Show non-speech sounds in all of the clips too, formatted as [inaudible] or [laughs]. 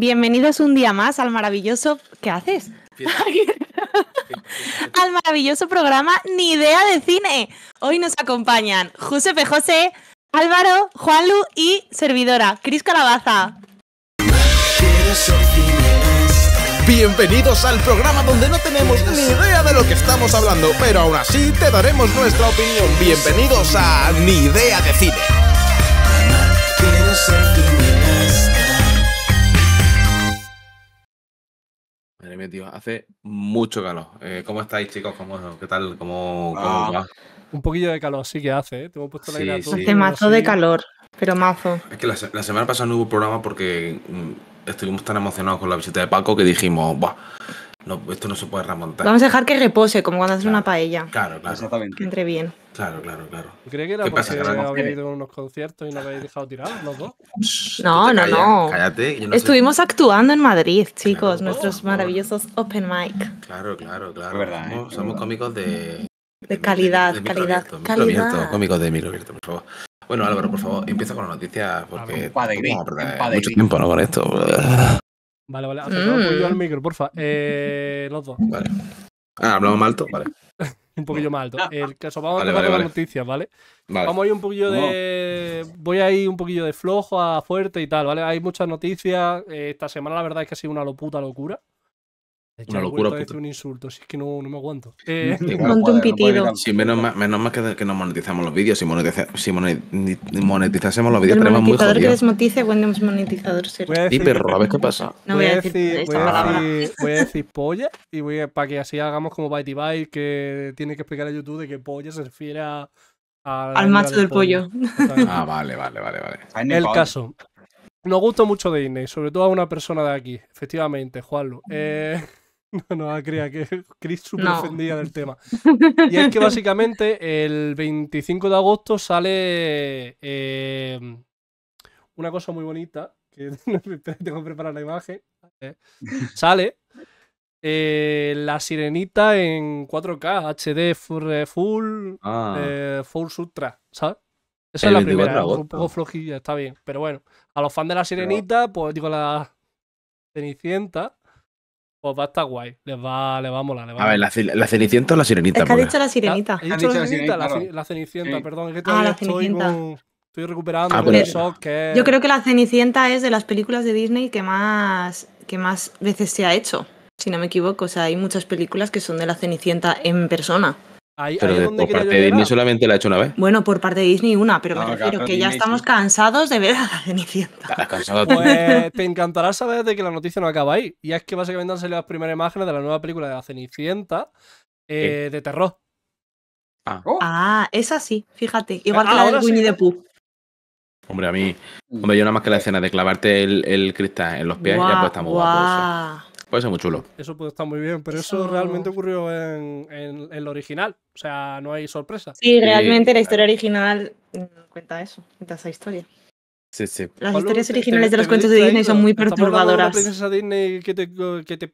Bienvenidos un día más al maravilloso. ¿Qué haces? [laughs] al maravilloso programa Ni Idea de Cine. Hoy nos acompañan Josepe José, Álvaro, Juanlu y servidora, Cris Calabaza. Bienvenidos al programa donde no tenemos ni idea de lo que estamos hablando, pero aún así te daremos nuestra opinión. Bienvenidos a Ni Idea de Cine. hace mucho calor. Eh, ¿Cómo estáis, chicos? ¿Cómo, ¿Qué tal? ¿Cómo, ah. va? Un poquillo de calor sí que hace, ¿eh? Te puesto la Hace mazo de calor, pero mazo. Es que la, semana pasada no hubo programa porque mm, estuvimos tan emocionados con la visita de Paco que dijimos, ¡buah! esto no se puede remontar. Vamos a dejar que repose, como cuando haces una paella. Claro, claro. Exactamente. Que entre bien. Claro, claro, claro. ¿Qué que era porque pasa, que habéis ido con unos conciertos y nos habéis dejado tirados los dos. No, no, no. Cállate. Estuvimos actuando en Madrid, chicos, oh. nuestros maravillosos open mic. Claro, claro, claro. ¿eh? somos, cómicos de. De calidad, calidad. calidad, abierto, calidad. Cómicos de micro abierto, por favor. Bueno, Álvaro, por favor, empieza con las noticias porque mucho tiempo ¿no? con esto. Vale, vale, yo mm. al micro, porfa. Eh, los dos. Vale. Ah, hablamos alto, [laughs] vale un poquillo más alto. [laughs] El caso, vamos a las noticias, ¿vale? Vamos a ir un poquillo de. Voy a ir un poquillo de flojo a fuerte y tal, ¿vale? Hay muchas noticias. Eh, esta semana, la verdad, es que ha sido una puta locura una locura. es un insulto, si es que no, me aguanto. Eh, un pitido. menos mal, que, que, no monetizamos los vídeos. Si, monetizásemos los vídeos, tenemos muy jodido. El monetizador que cuando Y perro, a ver qué pasa. voy, a decir, voy, [laughs] polla y voy a, para que así hagamos como Byte Bite que tiene que explicar a YouTube de que polla se refiere al macho del pollo. [laughs] Ah, vale, vale, vale. vale. El caso. Nos gusta mucho de Disney, sobre todo a una persona de aquí, efectivamente, Juanlu. Mm. Eh. [laughs] No, no, ah, creía que [laughs] Chris super ofendía del tema. [laughs] Y es que básicamente el 25 de agosto sale eh, una cosa muy bonita, que tengo que preparar la imagen. Eh, sale eh, la sirenita en 4K, HD Full, full, ah. Subtract ¿sabes? Esa es la primera, un poco flojilla, está bien. Pero bueno, a los fans de la sirenita, pues digo la Cenicienta pues va a estar guay. Les va, les va a molar. a, ver, la, Cenicienta o la Sirenita. Es que ha dicho la Sirenita. ¿Ha dicho la Sirenita? La, Cenicienta, perdón. ah, la Cenicienta. estoy recuperando ah, el pues shock que... Yo creo que la Cenicienta es de las películas de Disney que más, que más veces se ha hecho, si no me equivoco. O sea, hay muchas películas que son de la Cenicienta en persona pero por parte de Disney solamente la ha hecho una vez. Bueno, por parte de Disney una, pero me refiero que ya estamos cansados de ver a la Cenicienta. pues te encantará saber de que la noticia no acaba ahí. Y es que básicamente han salido las primeras imágenes de la nueva película de la Cenicienta eh, de terror. Ah. Oh. ah. esa sí, fíjate. Ah, Igual que la de Winnie the Pooh. Hombre, a mí. Hombre, yo nada más que la mm. escena de clavarte el, cristal en los pies ya pues estamos... Puede ser muy chulo. Eso puede estar muy bien, pero eso, realmente ocurrió en, en, original. O sea, no hay sorpresa. Sí, realmente la historia original cuenta eso, cuenta esa historia. Sí, sí. Las historias originales de los cuentos de Disney son muy perturbadoras. Disney que te, que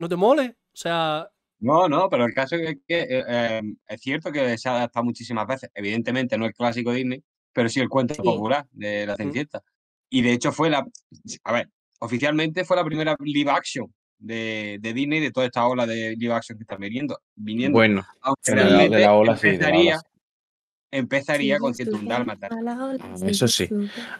no te mole. O sea. No, no, pero el caso es que eh, eh, es cierto que se ha adaptado muchísimas veces. Evidentemente no es clásico Disney, pero sí el cuento popular de la Cenicienta. Y de hecho fue la. A ver, oficialmente fue la primera live action de, de, Disney, de toda esta ola de live action que están viniendo. viniendo. Bueno, de la ola, empezaría, sí, empezaría con 101 matar Eso sí.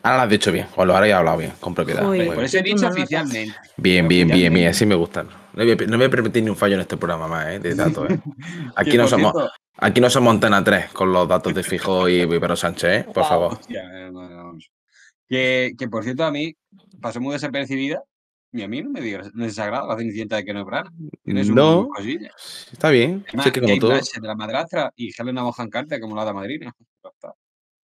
Ahora lo has dicho bien, o lo ahora hablado bien, con propiedad. bien. Por eso he dicho oficialmente. Bien, bien, bien, bien, así me gustan. No voy, no a permitir ni un fallo en este programa más, ¿eh? de datos. Eh. [laughs] Aquí no somos... Aquí no somos Montana 3 con los datos de Fijo y Vivero Sánchez, eh, por favor. Eh, que, que por cierto a mí pasó muy desapercibida y a mí no me, sagrado la cenicienta de Ken Branagh. no, Está bien. sé que como todo. de la madrastra y Helena Bonham Carter como la de madrina. [laughs]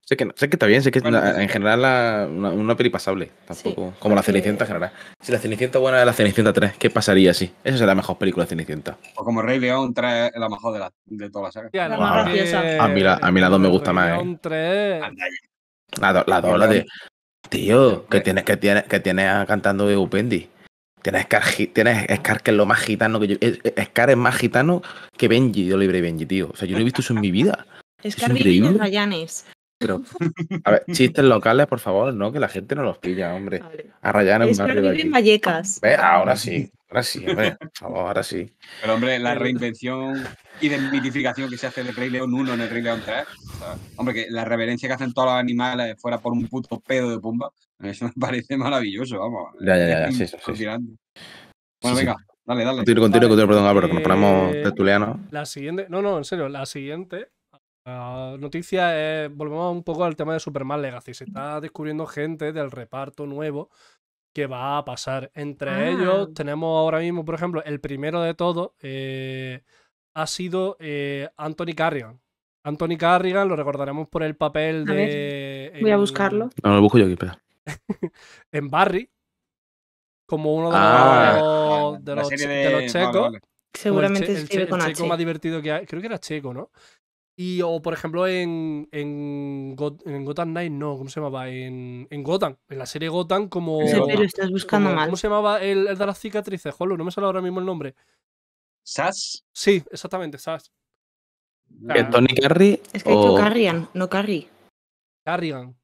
Sé que, sé que está bien, sé que pues en general una, una, peli pasable, tampoco. como la Cenicienta en general. Si la Cenicienta buena es la Cenicienta 3, ¿qué pasaría si? Esa es la mejor película de Cenicienta. O como Rey León 3 la mejor de, todas de toda a, mí la, a mí la 2 me gusta más. La ¿eh? 2, la, do, la de. Tío, que tienes, que tiene que cantando Upendi Tienes Scar, que es lo más gitano que yo. Scar es más gitano que Benji, de Libre Benji, tío. O sea, yo no he visto eso en mi vida. es increíble a ver, chistes locales, por favor, no, que la gente no los pilla, hombre. A rayar en Vallecas. Ahora sí, ahora sí, ahora sí. Pero, hombre, la reinvención y desmitificación que se hace de Rey León 1 en el Rey León 3. hombre, que la reverencia que hacen todos los animales fuera por un puto pedo de pumba, eso me [laughs] parece maravilloso, vamos. Ya, ya, ya, ya sí, sí, Bueno, venga. Dale, dale. Continuo, continuo, perdón, Álvaro, que nos ponemos eh, tertuliano. La siguiente, no, no, en serio, la siguiente Ah, noticia es, eh, volvemos un poco al tema de Superman Legacy. Se está descubriendo gente del reparto nuevo que va a pasar. Entre ellos ah. tenemos ahora mismo, por ejemplo, el primero de todos eh, ha sido eh, Anthony Carrigan. Anthony Carrigan lo recordaremos por el papel de... voy a buscarlo. No, lo busco yo aquí, espera. [laughs] en Barry, como uno de los, ah. de, los checos. Seguramente es el, divertido que Creo que era checo, ¿no? Y, o por ejemplo, en, en, en Gotham Knight, no, ¿cómo se llamaba? En, Gotham, en la serie Gotham, como. estás buscando ¿Cómo se llamaba el, de las cicatrices? no me sale ahora mismo el nombre. sas Sí, exactamente, sas mm. ¿Tony Carry? Es que o... Carrion, no Carry. Carrigan.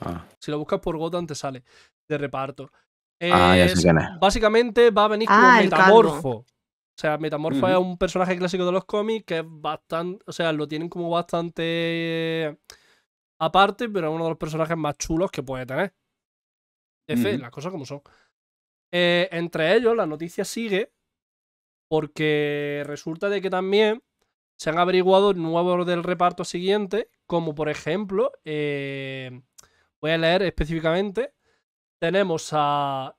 Ah. Si lo buscas por Gotham, te sale de reparto. Ah, ya Básicamente va a venir ah, como metamorfo. O sea, Metamorfo es un personaje clásico de los cómics que es bastante. O sea, lo tienen como bastante eh, aparte, pero es uno de los personajes más chulos que puede tener. F, las cosas como son. Eh, entre ellos, la noticia sigue porque resulta de que también se han averiguado nuevos del reparto siguiente, como por ejemplo, eh, voy a leer específicamente, tenemos a,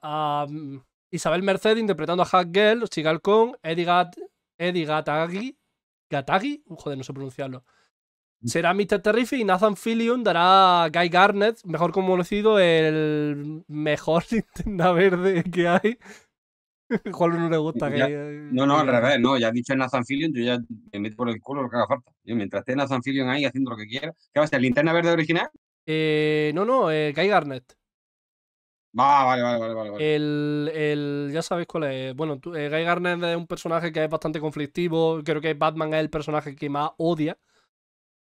a, mm, Isabel Merced interpretando a Hack Girl, Chigal Kong, Eddie, Gat, Gatagi, Gatagi, uh, joder, no sé pronunciarlo. Mm. Será Mr. Terrific y Nathan Fillion dará a Guy Garnett, mejor conocido, el mejor linterna [laughs] verde que hay. ¿Cuál [laughs] no le gusta no, no, al revés, no. Ya has dicho Nathan Fillion, yo ya me meto por el culo lo que haga falta. Yo, mientras esté Nathan Fillion ahí haciendo lo que quiera. ¿Qué va a ser? ¿Linterna verde original? Eh, no, no, eh, Guy Garnett. Ah, vale, vale, vale, vale. El, el, ya sabéis cuál es. Bueno, eh, Guy Garner es un personaje que es bastante conflictivo. Creo que Batman es el personaje que más odia.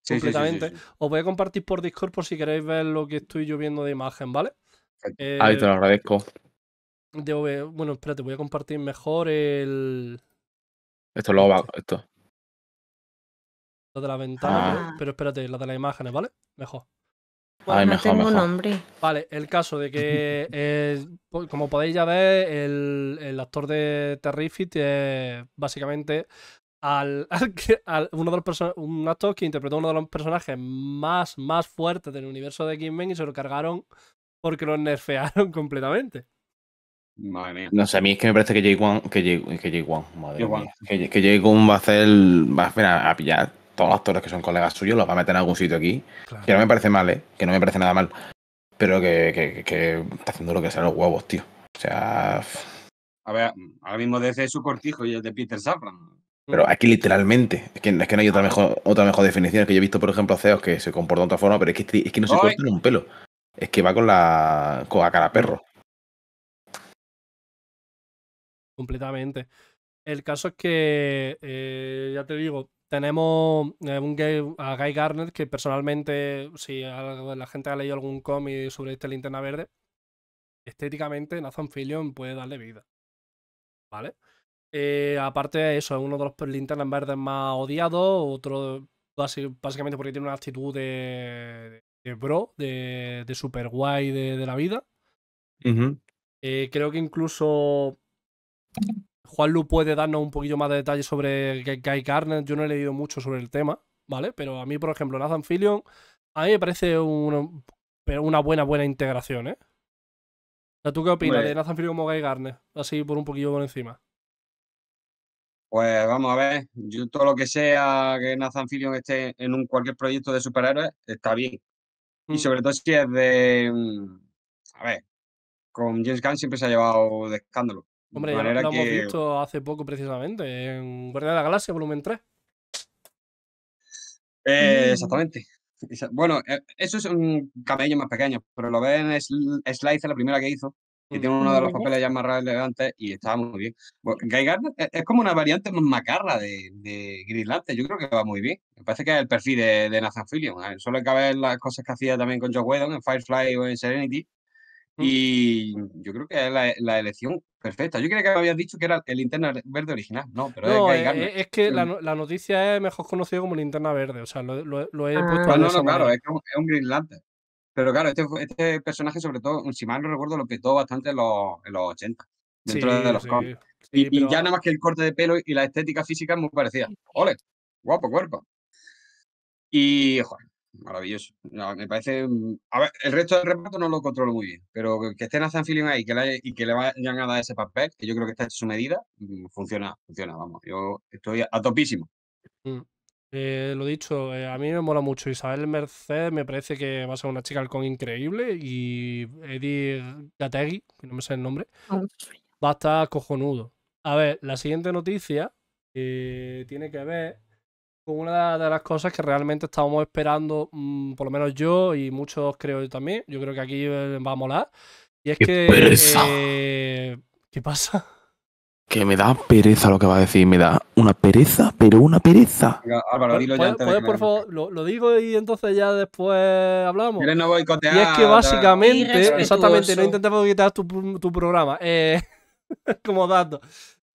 Sí, completamente. Os voy a compartir por Discord por si queréis ver lo que estoy yo viendo de imagen, ¿vale? Eh, Ahí te lo agradezco. bueno, espérate, voy a compartir mejor el. Esto lo va, esto. La de la ventana, ah. pero espérate, la de las imágenes, ¿vale? Mejor no tengo nombre. Vale, el caso de que, [laughs] eh, como podéis ya ver, el, actor de terrify es básicamente al, [laughs] uno de un actor que interpretó uno de los personajes más, más fuertes del universo de Kingman y se lo cargaron porque lo nerfearon [laughs] completamente. Madre No sé, a mí es que me parece que j que que va a hacer, va a pillar todos los actores que son colegas suyos los va a meter en algún sitio aquí. Que no me parece mal, ¿eh? Que no me parece nada mal. Pero que, está haciendo lo que sea los huevos, tío. O sea. A ver, ahora mismo de su cortijo y el de Peter Safran. Pero aquí literalmente, es que, es que no hay otra ah. mejor, otra mejor definición. Es que yo he visto, por ejemplo, CEOs que se comporta de otra forma, pero es que, este, es que no se corta en un pelo. Es que va con la, con la cara perro. Completamente. El caso es que, eh, ya te digo, tenemos eh, un a Guy Garner, que personalmente, si la gente ha leído algún cómic sobre este linterna verde, estéticamente Nathan Fillion puede darle vida. ¿Vale? Eh, aparte de eso, es uno de los linternas verdes más odiados, otro básicamente porque tiene una actitud de, bro, de, super guay de, la vida. Eh, creo que incluso Juan Lu puede darnos un poquillo más de detalles sobre Guy Garner. Yo no he leído mucho sobre el tema, ¿vale? Pero a mí, por ejemplo, Nathan Fillion, a mí me parece una buena, buena integración, ¿eh? ¿Tú qué opinas de Nathan Fillion como Guy Garner? Así por un poquillo por encima. Pues vamos a ver, yo todo lo que sea que Nathan Fillion esté en un cualquier proyecto de superhéroes está bien. Y mm. sobre todo si es de. Mm, a ver, con James Gunn siempre se ha llevado de escándalo. Hombre, ya lo hemos visto hace poco precisamente, en Guardia de la Galaxia, volumen 3. Eh, mm. exactamente. Bueno, eh, eso es un camello más pequeño, pero lo ven es Slice, la primera que hizo, y tiene uno de los papeles ya más relevantes y está muy bien. Guy Gardner es como una variante más macarra de, de yo creo que va muy bien. Me parece que es el perfil de, de Nathan Fillion. Solo hay que ver las cosas que hacía también con Joe Whedon en Firefly o en Serenity, y yo creo que es la, elección perfecta. Yo creía que me habías dicho que era el linterna verde original, no, pero es, eh, eh, que mm. la, noticia es mejor conocida como linterna verde, o sea, lo, he puesto. Ah, no, no, claro, es, que un, Green Lantern. Pero claro, este, este, personaje, sobre todo, si mal no recuerdo, lo petó bastante en los, en 80, dentro de los y, ya nada más que el corte de pelo y la estética física es muy parecida. ¡Ole! ¡Guapo cuerpo! Y, joder, maravilloso. me parece. Mm, a ver, el resto del reparto no lo controlo muy bien, pero que esté San Fillion ahí y que le vayan a dar ese papel, que yo creo que está en su medida, mm, funciona, funciona, vamos. Yo estoy a, topísimo. Mm, eh, lo dicho, eh, a mí me mola mucho. Isabel Merced me parece que va a ser una chica increíble y Eddie Gategui, que no me sé el nombre, ah. va a estar cojonudo. A ver, la siguiente noticia eh, tiene que ver con una de las cosas que realmente estábamos esperando, mm, por lo menos yo y muchos creo yo también, yo creo que aquí eh, va a molar. Y es que... Eh, ¿Qué pasa? Que me da pereza lo que va a decir, me da una pereza, pero una pereza. Álvaro, dilo ya por favor, lo, digo y entonces ya después hablamos. Y es que básicamente, exactamente, no intentemos quitar tu, programa. eh, [laughs] como dato.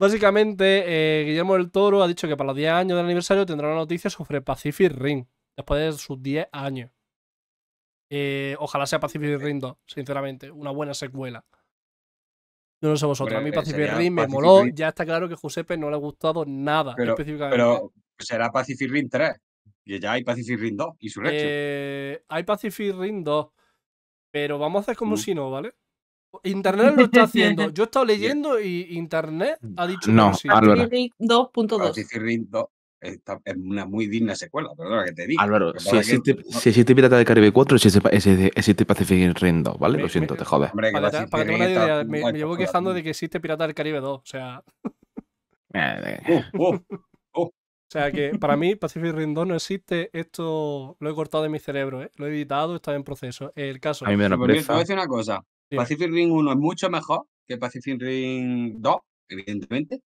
Básicamente, eh, Guillermo del Toro ha dicho que para los 10 años del aniversario tendrá una noticia sobre Pacific Ring, después de sus 10 años. Eh, ojalá sea Pacific Ring 2, sinceramente, una buena secuela. No lo sé vosotros, a mí Pacific Ring me moló, ya está claro que a no le ha gustado nada pero, específicamente. Pero será Pacific Ring 3, y ya hay Pacific Ring 2 y su eh, hay Pacific Ring 2, pero vamos a hacer como mm. si no, ¿vale? Internet lo está haciendo. Yo he estado [laughs] leyendo y Internet ha dicho no, que sí. 2.2. 2 es una muy digna secuela, perdona que te digo. Álvaro, si existe, si existe, Pirata del Caribe 4, existe, Pacific Rim 2, ¿vale? lo siento, te jodas. Para, para, para, una idea, me, llevo quejando de que existe Pirata del Caribe 2, o sea... Eh, [laughs] eh. Uh, uh, uh. O sea que para mí Pacific Rim 2 no existe, esto lo he cortado de mi cerebro, ¿eh? lo he editado, está en proceso. El caso... A mí me da voy a decir una cosa, Pacific Ring 1 es mucho mejor que Pacific Ring 2, evidentemente,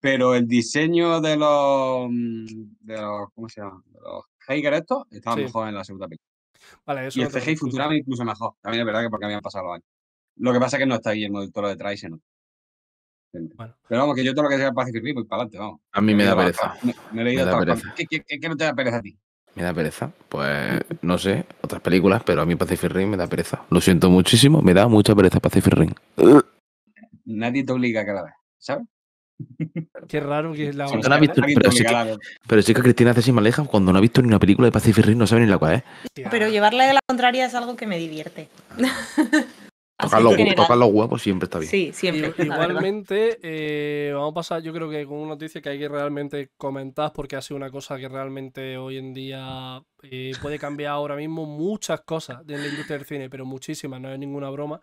pero el diseño de los, mm, de los ¿cómo se llama? De los Heiger estos estaba mejor en la segunda película. Vale, eso y el CGI funcionaba incluso mejor. También es verdad que porque habían pasado los años. Lo que pasa es que no está ahí el modelo de y se Pero vamos, que yo todo lo que sea Pacific Rim voy pues para adelante, vamos. A mí me, da pereza. Me, me, he da pereza. qué, no te da pereza a ti? Me da pereza. Pues no sé, otras películas, pero a mí Pacific Rim me da pereza. Lo siento muchísimo, me da mucha pereza Pacific Rim. Nadie te obliga a vez, ¿sabes? [laughs] Qué raro que es la pero, sí que, Cristina hace sin maleja cuando no ha visto ni una película de Pacific Rim, no sabe ni la cual es. Pero llevarla de la contraria es algo que me divierte. [laughs] Tocar los, huevos siempre está bien. siempre. Igualmente, eh, vamos a pasar, yo creo que con una noticia que hay que realmente comentar, porque ha sido una cosa que realmente hoy en día eh, puede cambiar ahora mismo muchas cosas de la industria del cine, pero muchísimas, no es ninguna broma.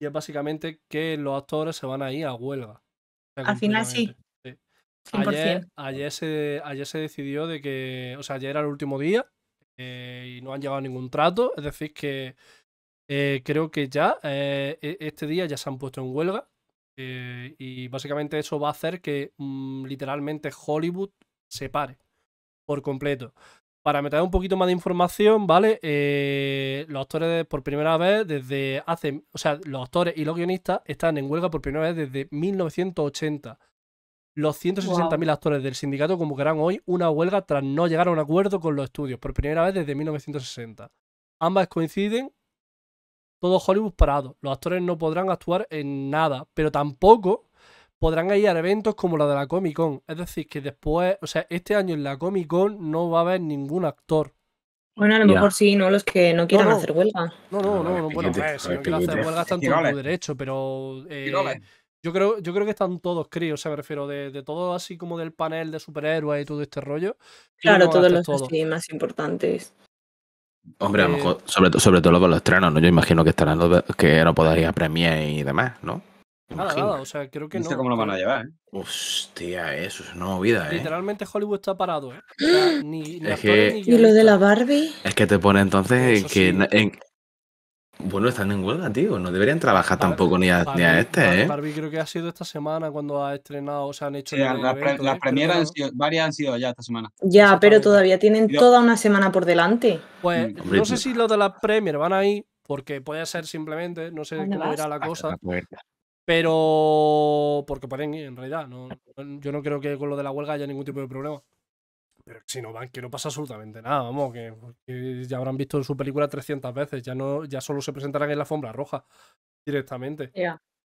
Y es básicamente que los actores se van a ir a huelga. Al final sí. Ayer, se, decidió de que, o sea, ayer era el último día eh, y no han llegado ningún trato, es decir, que eh, creo que ya eh, e-, este día ya se han puesto en huelga eh, y básicamente eso va a hacer que mm, literalmente Hollywood se pare por completo. Para meter un poquito más de información, ¿vale? los actores por primera vez desde hace... O sea, los actores y los guionistas están en huelga por primera vez desde 1980. Los 160.000 actores del sindicato convocarán hoy una huelga tras no llegar a un acuerdo con los estudios, por primera vez desde 1960. Ambas coinciden todo Hollywood parado. Los actores no podrán actuar en nada, pero tampoco podrán ir a eventos como la de la Comic Con. Es decir, que después, o sea, este año en la Comic Con no va a haber ningún actor. Bueno, a lo mejor sí, ¿no? Los que no quieran hacer huelga. No, no, no, bueno, si no quieren hacer huelga están todos derecho, pero eh, yo creo, yo creo que están todos creo. o sea, me refiero, de, de todo así como del panel de superhéroes y todo este rollo. Claro, todos los más importantes. Hombre, a lo eh, mejor, sobre, sobre todo con los estrenos, ¿no? Yo imagino que estarán los que no podría premiar y demás, ¿no? Nada, o sea, creo que no. cómo lo van a llevar, ¿eh? Hostia, eso es una movida, ¿eh? Literalmente Hollywood está parado, ¿eh? ni, lo de la Barbie? Es que te pone entonces que en, bueno, están en huelga, tío. No deberían trabajar tampoco ni a, ni a este, ¿eh? Barbie creo que ha sido esta semana cuando ha estrenado, o sea, han hecho. las la la este, premieras han sido, varias han sido ya esta semana. Ya, pero todavía tienen toda una semana por delante. Pues mm, no sé si los de la premier van a ir, porque puede ser simplemente, no sé cómo irá la cosa. Pero porque pueden ir, en realidad. No, yo no creo que con lo de la huelga haya ningún tipo de problema. Pero van que no pasa absolutamente nada, vamos, que, ya habrán visto su película 300 veces, ya, no, ya solo se presentarán en la alfombra roja directamente.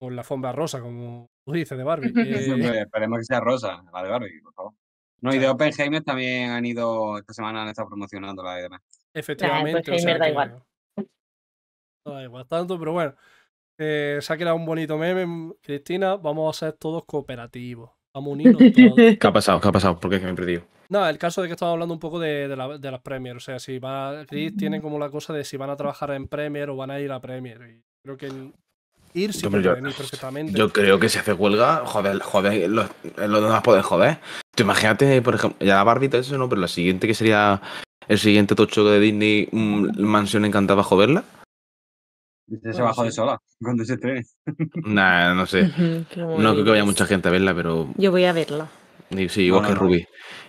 O en la alfombra rosa, como tú dices, de Barbie. [laughs] Esperemos que sea rosa, la de Barbie, por favor. No, y de Oppenheimer también han ido, esta semana han estado promocionando la de Efectivamente. da igual. da igual tanto, pero bueno. Eh, se ha creado un bonito meme, Cristina. Vamos a ser todos cooperativos. Vamos a unirnos [laughs] todos. ¿Qué ha pasado? ¿Qué ha pasado? ¿Por qué es que me he perdido? No, el caso de que estaba hablando un poco de, las Premier. O sea, si va. Chris mm. tiene como la cosa de si van a trabajar en Premier o van a ir a Premier. Y creo que ir sí puede yo, perfectamente. Yo creo que si hace huelga, joder, joder, los, demás pueden joder. Tú imagínate, por ejemplo, ya la Barbie eso no, pero la siguiente que sería el siguiente tocho de Disney, mm, Mansión Encantada, joderla. se bajó de sola cuando se Nah, no sé. no creo que vaya mucha gente a verla, pero. Yo voy a verla. Sí, igual que Ruby.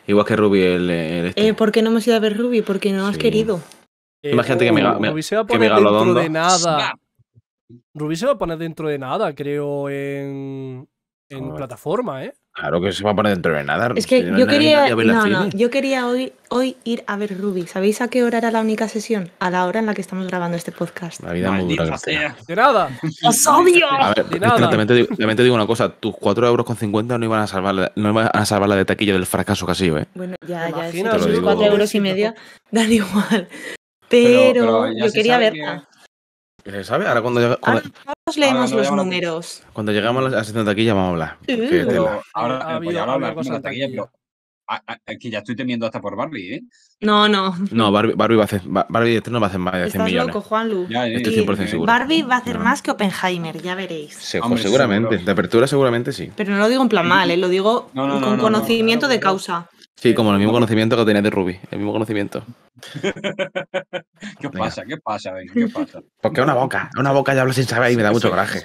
Igual que Ruby el, eh, este. ¿Por qué no hemos ido a ver Ruby? Porque no has querido. Eh, Imagínate que, me uh, me, Ruby se va a poner dentro de nada. Ruby se va a poner dentro de nada, creo, en, en plataforma, ¿eh? Claro que se va a poner dentro de nada. Es que yo quería, no, yo quería hoy, hoy ir a ver Ruby. ¿Sabéis a qué hora era la única sesión? A la hora en la que estamos grabando este podcast. La vida muy dura. De nada. ¡Os odio! A ver, te digo, una cosa. Tus 4 euros con 50 no iban a salvar, no iban a salvar la de taquilla del fracaso casi, ha ¿eh? Bueno, ya, ya. Si 4 euros y medio [laughs] dan igual. pero yo quería verla. ¿Sabes? Ahora cuando, llegamos cuando... leemos los números. Cuando llegamos a la sección de taquilla vamos a hablar. ahora, voy ya vamos a hablar pero pues Aquí ya estoy temiendo hasta por Barbie, ¿eh? No, no. No, Barbie, Barbie va a hacer. Barbie no va a hacer más de 100 Estás Loco, Juanlu. Ya, Estoy 100% seguro. Barbie va a hacer más que Oppenheimer, ya veréis. Pues seguramente. De apertura, seguramente sí. Pero no lo digo en plan [laughs] mal, ¿eh? Lo digo con conocimiento de causa. Sí, como el mismo conocimiento que tenía de Ruby, el mismo conocimiento. ¿Qué pasa? ¿Qué pasa? Venga, ¿Qué pasa? Porque una boca, una boca ya hablo sin saber y me da mucho coraje.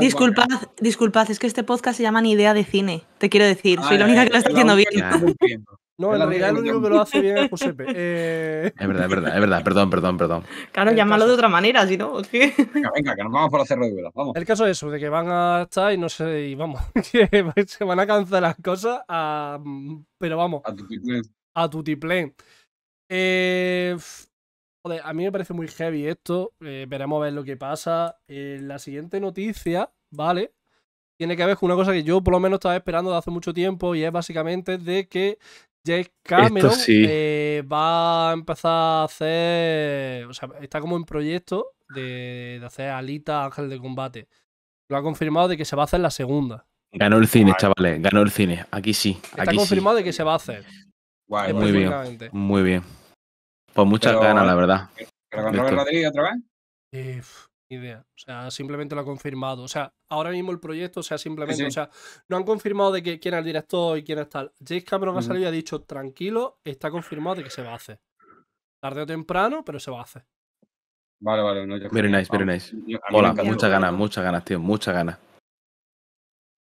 disculpad, disculpad, es que este podcast se llama Ni idea de cine. Te quiero decir, soy la única que lo está haciendo bien. No, en realidad el único que lo hace bien es Josepe. Eh. [laughs] Es verdad, es verdad, es verdad. Perdón, perdón, perdón. Claro, llámalo de otra manera, si no. [laughs] Venga, venga, que nos vamos por hacer vamos. El caso es eso, de que van a estar y no sé, y vamos, [laughs] que se van a cansar las cosas Pero vamos. A tutiplén. A tutiplén. Eh. Joder, a mí me parece muy heavy esto. Eh, veremos a ver lo que pasa. Eh, la siguiente noticia, ¿vale? tiene que ver con una cosa que yo por lo menos estaba esperando de hace mucho tiempo y es básicamente de que Jake Cameron eh, va a empezar a hacer. O sea, está como en proyecto de, hacer Alita Ángel de Combate. Lo ha confirmado de que se va a hacer la segunda. Ganó el cine, chavales, ganó el cine. Aquí sí. Está confirmado de que se va a hacer. muy bien. Muy bien. Pues muchas ganas, la verdad. ¿Pero con Robert otra vez? Eh, idea. O sea, simplemente lo ha confirmado. O sea, ahora mismo el proyecto, o sea, simplemente, o sea, no han confirmado de que, quién es el director y quién es tal. Jace Cameron ha salido y ha dicho, tranquilo, está confirmado de que se va a hacer. Tarde o temprano, pero se va a hacer. Vale, vale. very nice, very nice. Hola, muchas ganas, muchas ganas, tío, muchas ganas.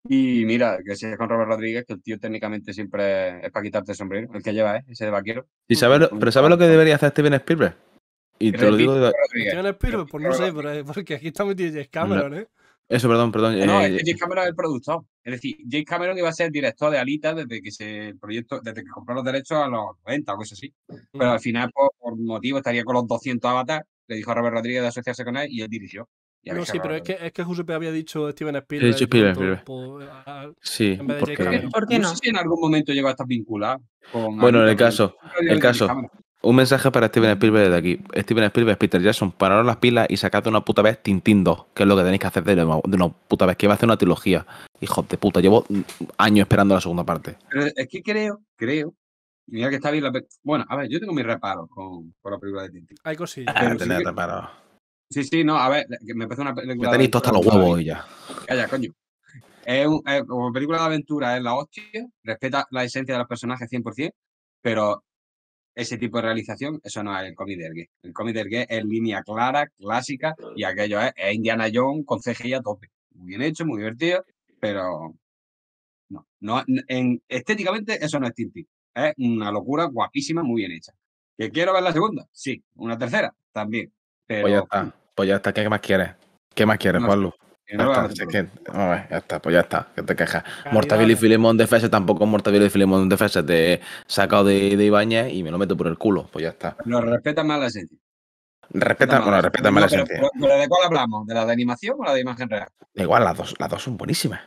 Y mira, que si es con Robert Rodríguez, que el tío técnicamente siempre es para quitarte el sombrero, el que lleva, ¿eh? ese de vaquero. ¿Y pero ¿sabes lo que debería hacer Steven Spielberg? Y te lo digo de Steven Spielberg, por no sé, porque aquí está metido James Cameron, ¿eh? Eso, perdón, perdón. No, eh, es James Cameron es el productor. Es decir, James Cameron iba a ser director de Alita desde que se, el proyecto, desde que compró los derechos a los 90 o cosas así. Pero al mm. final, por, motivo, estaría con los 200 avatar. Le dijo a Robert Rodríguez de asociarse con él y él dirigió. No, sí, pero es que, es que había dicho Steven Spielberg. sí, porque... no? sé si en algún momento llegó a estar vinculado. Con bueno, en el caso, el caso, un mensaje para Steven mm. Spielberg desde aquí. Steven Spielberg, Peter Jackson, pararos las pilas y sacad de una puta vez Tintín 2, que es lo que tenéis que hacer de una, puta vez, que va a hacer una trilogía. Hijo de puta, llevo años esperando la segunda parte. es que creo, creo, mira que está bien la... Bueno, a ver, yo tengo mis reparos con, la película de Tintín. Hay cosillas. tener ah, sí reparos. Sí, sí, no, a ver, me parece una película... Me tenéis todos hasta los huevos y ya. Calla, coño. Es, un, como película de aventura, es la hostia, respeta la esencia de los personajes 100%, pero ese tipo de realización, eso no es el comité del El comité del es línea clara, clásica, y aquello es, Indiana Jones con CGI a tope. Muy bien hecho, muy divertido, pero no. no en, estéticamente eso no es Tintín. Es una locura guapísima, muy bien hecha. ¿Que quiero ver la segunda? Sí. ¿Una tercera? También. Pero... Pues ya está. Pues ya está. ¿Qué más quieres? ¿Qué más quieres, Pablo? Eh, ya está, pues ya está, que te quejas. Mortadelo y Filemón de tampoco tampoco Mortadelo y Filemón de Te te sacado de, de Ibañez y me lo meto por el culo, pues ya está. No, respeta más la serie. Respeta, bueno, respeta más la gente. ¿De la ¿De cuál hablamos? ¿De la de animación o la de imagen real? Igual, las dos, las dos son buenísimas.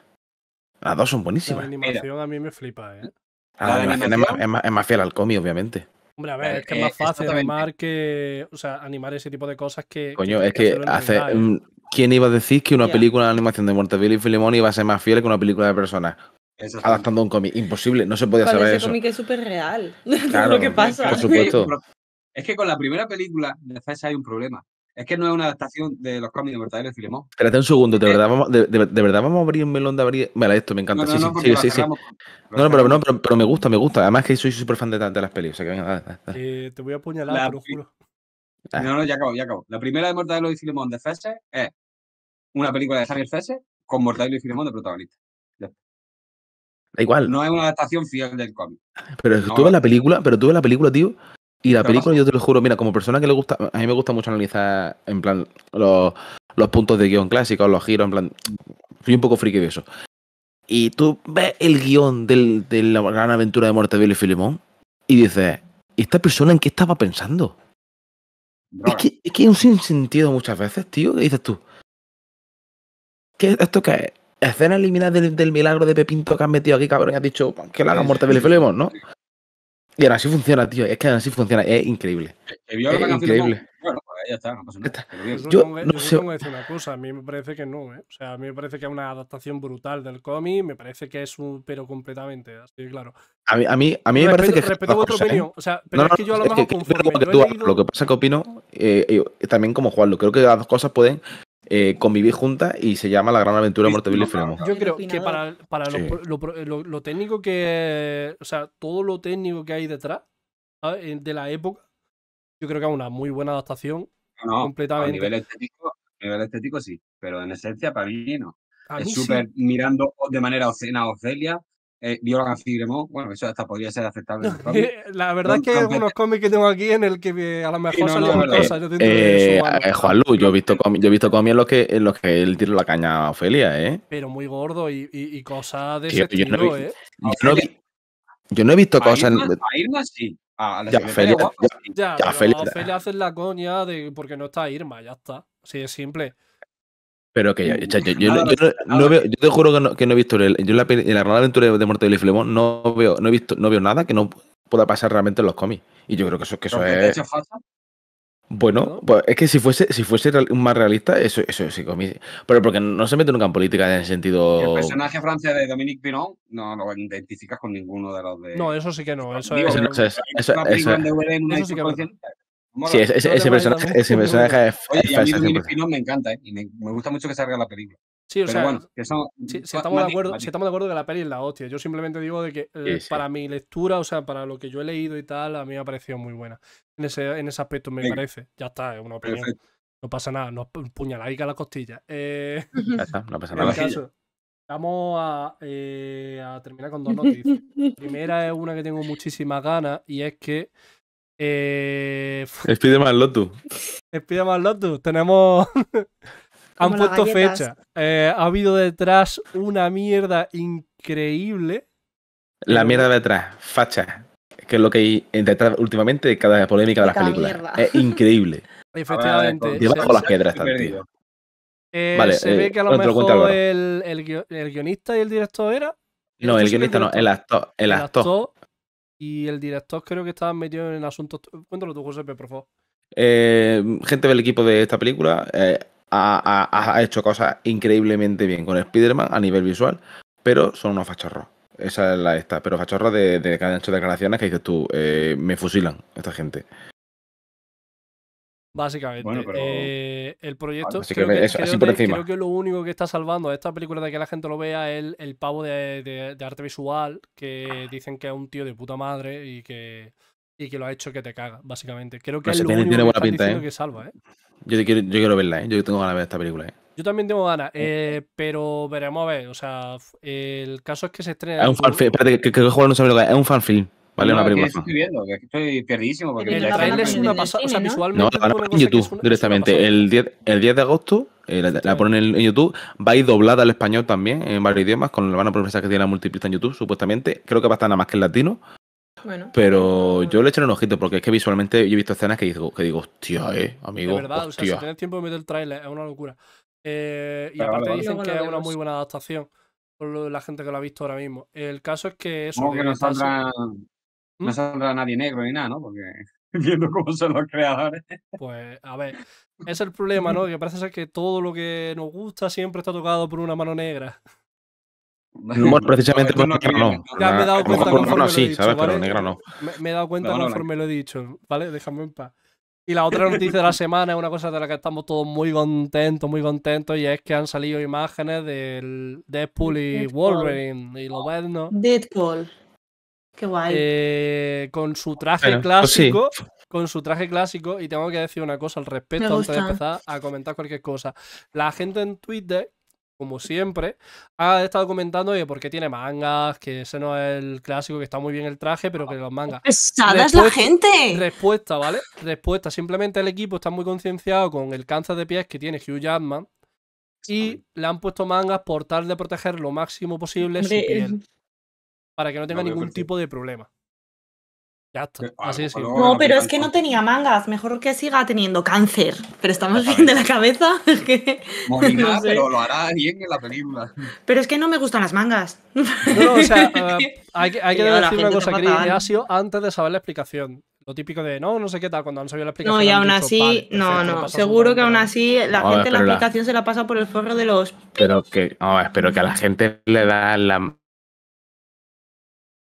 Las dos son buenísimas. La animación a mí me flipa, ¿eh? Ah, la, de animación, es, más, fiel al cómic, obviamente. Hombre, a ver, eh, es que es más eh, fácil animar que. O sea, animar ese tipo de cosas que. Coño, es que, hace. ¿quién iba a decir que una película de animación de Mortadelo y Filemón iba a ser más fiel que una película de personas? Adaptando un cómic. Imposible, no se podía saber ese eso. cómic es súper real. [laughs] Claro, lo que pasa. Por supuesto. Es que con la primera película de FES hay un problema. Es que no es una adaptación de los cómics de Mortadelo y Filemón. Espérate un segundo, ¿de, verdad vamos, de, verdad vamos a abrir un melón de abrir? Mira, esto me encanta. sí, sí, sí, No, no, pero, no pero, pero, me gusta, me gusta. Además que soy súper fan de, de las películas. Eh, te voy a apuñalar, te lo juro. Ah. No, no, ya acabo, ya acabo. La primera de Mortadelo y Filemón de Fese es una película de Javier Fese con Mortadelo y Filemón de protagonista. Da igual. No es una adaptación fiel del cómic. Ah, pero estuve tú la película, pero tuve la película, tío, y la película, yo te lo juro, mira, como persona que le gusta, a mí me gusta mucho analizar, en plan, los, los puntos de guión clásicos, los giros, en plan, soy un poco friki de eso. Y tú ves el guión del, de la gran aventura de Mortadelo y Filemón y dices, ¿esta persona en qué estaba pensando? Es que, es que, es un sinsentido muchas veces, tío, que dices tú. ¿Esto qué es? Escena eliminada del, milagro de Pepinto que has metido aquí, cabrón, y has dicho pues, que la haga muerte de Filemón, ¿no? Y ahora sí funciona, tío. Es que ahora sí funciona. Es increíble. es increíble. Bueno, pues, ya está. No pasa nada. Yo, no sé. decir una cosa. A mí me parece que no, ¿eh? O sea, a mí me parece que es una adaptación brutal del cómic. Me parece que es un pero completamente. Así claro. A mí, a mí, me parece que. Respeto vuestra ¿eh? opinión. O sea, pero es que yo a lo mejor conforme. Que, tú, Lo que pasa que opino, eh, también como Juanlo, creo que las dos cosas pueden eh, convivir juntas y se llama La Gran Aventura de Morteville y Yo creo que para, lo, técnico que. O sea, todo lo técnico que hay detrás eh, de la época, yo creo que es una muy buena adaptación. completamente. A nivel estético, sí, pero en esencia para mí no. es súper mirando de manera ocena a Ocelia, viola violan a bueno, eso hasta podría ser aceptable. [laughs] la verdad es que hay algunos cómics que tengo aquí en el que eh, a lo mejor son eh, cosas. Yo eh, Juan yo he visto cómics en los que en los que él tira la caña a Ofelia, ¿eh? Pero muy gordo y, cosas de ese yo no ¿eh? Yo no, he visto cosas. en... A Irma sí. A la ya, Ofelia, la coña de porque no está Irma, ya está. Sí, es simple. Pero que mm. yo, yo, no, yo te juro que no, he visto, yo en la, gran aventura de Mortadelo y Filemón no veo, no he visto, no veo nada que no pueda pasar realmente en los cómics. Y yo creo que eso, que eso es... bueno, pues es que si fuese, si fuese más realista, eso, eso sí comí. Pero porque no se mete nunca en política en el sentido. El personaje francés de Dominique Pinon no lo identificas con ninguno de los de. No, eso sí que no. Eso, es... eso Sí, ese, personaje, es, fantástico. me encanta, ¿eh? y me, gusta mucho que salga la película. Sí, o sea, si, mm, estamos de acuerdo, de que la peli es la hostia, yo simplemente digo de que eh, para mi lectura, o sea, para lo que yo he leído y tal, a mí me ha parecido muy buena. En ese, en ese aspecto me parece. Ya está, es una opinión. No pasa nada, no puñaladica la costilla. Eh, ya está, no pasa nada. vamos a, a terminar con dos noticias. La [laughs] primera es una que tengo muchísimas ganas y es que eh, Spiderman Lotus. Spiderman Lotus. Tenemos. [laughs] han puesto fecha. Eh, ha habido detrás una mierda increíble. La mierda detrás, facha. Que es lo que hay detrás últimamente de cada polémica de, las películas. Es increíble. [laughs] Efectivamente. debajo las piedras, tío. Eh, vale, se ve eh, que a lo mejor el, guionista y el director era. No, el guionista no, el actor. El, actor y el director creo que estaba metido en asuntos. Cuéntalo tú, José por favor. Eh, gente del equipo de esta película eh, ha, hecho cosas increíblemente bien con Spider-Man a nivel visual, pero son unos fachorros. Esa es la esta, pero fachorros de, de que han hecho declaraciones que dices tú, eh, me fusilan esta gente. Básicamente, eh, el proyecto. creo, que, por creo, que, lo único que está salvando a esta película de que la gente lo vea es el, el pavo de, arte visual que dicen que es un tío de puta madre y que, y que lo ha hecho que te caga, básicamente. Creo que pues es lo único que, pinta, ¿eh? que salva, ¿eh? Yo, quiero, yo quiero verla, ¿eh? Yo tengo ganas de ver esta película, ¿eh? Yo también tengo ganas, eh, eh pero veremos a ver. O sea, el caso es que se estrena. Es un fanfilm. Espérate, que, que, que no sabe lo que es. Es un fanfilm. Vale, una película. estoy viendo, que estoy perdidísimo. Porque el trailer es una pasada, o sea, visualmente. No, la van a poner en YouTube directamente. El 10, el 10 de agosto eh, la, ponen en, YouTube. Va a ir doblada al español también, en varios idiomas, con la mano a que tiene la multiplista en YouTube, supuestamente. Creo que va a estar nada más que en latino. pero yo le echaré un ojito porque es que visualmente yo he visto escenas que digo, que digo hostia, eh, amigo. De verdad, si tienes tiempo de meter el trailer, es una locura. Eh, y aparte dicen que es una muy buena adaptación por la gente que lo ha visto ahora mismo. El caso es que eso. ¿Cómo no no ¿Mm? saldrá nadie negro ni nada, ¿no? Porque [laughs] viendo cómo son los creadores. Pues, a ver, es el problema, ¿no? Que parece ser que todo lo que nos gusta siempre está tocado por una mano negra. Bueno, [laughs] precisamente no. Ya me he dado cuenta conforme lo he dicho, ¿vale? no. Me, he dado cuenta conforme lo he dicho, ¿vale? Déjame en paz. Y la otra noticia de la semana es una cosa de la que estamos todos muy contentos, muy contentos, y es que han salido imágenes del Deadpool y Wolverine y lo bueno. Deadpool. Eh, con su traje pues clásico. Con su traje clásico, y tengo que decir una cosa al respecto antes de empezar a comentar cualquier cosa. La gente en Twitter como siempre, ha estado comentando que porque tiene mangas, que ese no es el clásico, que está muy bien el traje, pero que los mangas. ¡Pesada la gente! Respuesta, ¿vale? Respuesta. Simplemente el equipo está muy concienciado con el cáncer de pies que tiene Hugh Jackman y le han puesto mangas por tal de proteger lo máximo posible su piel para que no tenga ningún tipo de problema. Ya está. Ah, así es. No, pero es que no tenía mangas. Mejor que siga teniendo cáncer. Pero estamos bien de la cabeza. Morirá, [laughs] [laughs] pero lo hará alguien en la película. Pero es que no me gustan las mangas. No, o sea, [laughs] ah, hay, que, hay que decir una cosa, que ha sido antes de saber la explicación. Lo típico de no, no sé qué tal, cuando han sabido la explicación. No, y aún así, no, no. Seguro que aún así la gente la explicación se la pasa por el forro de los. Pero que, pero que a la gente le da la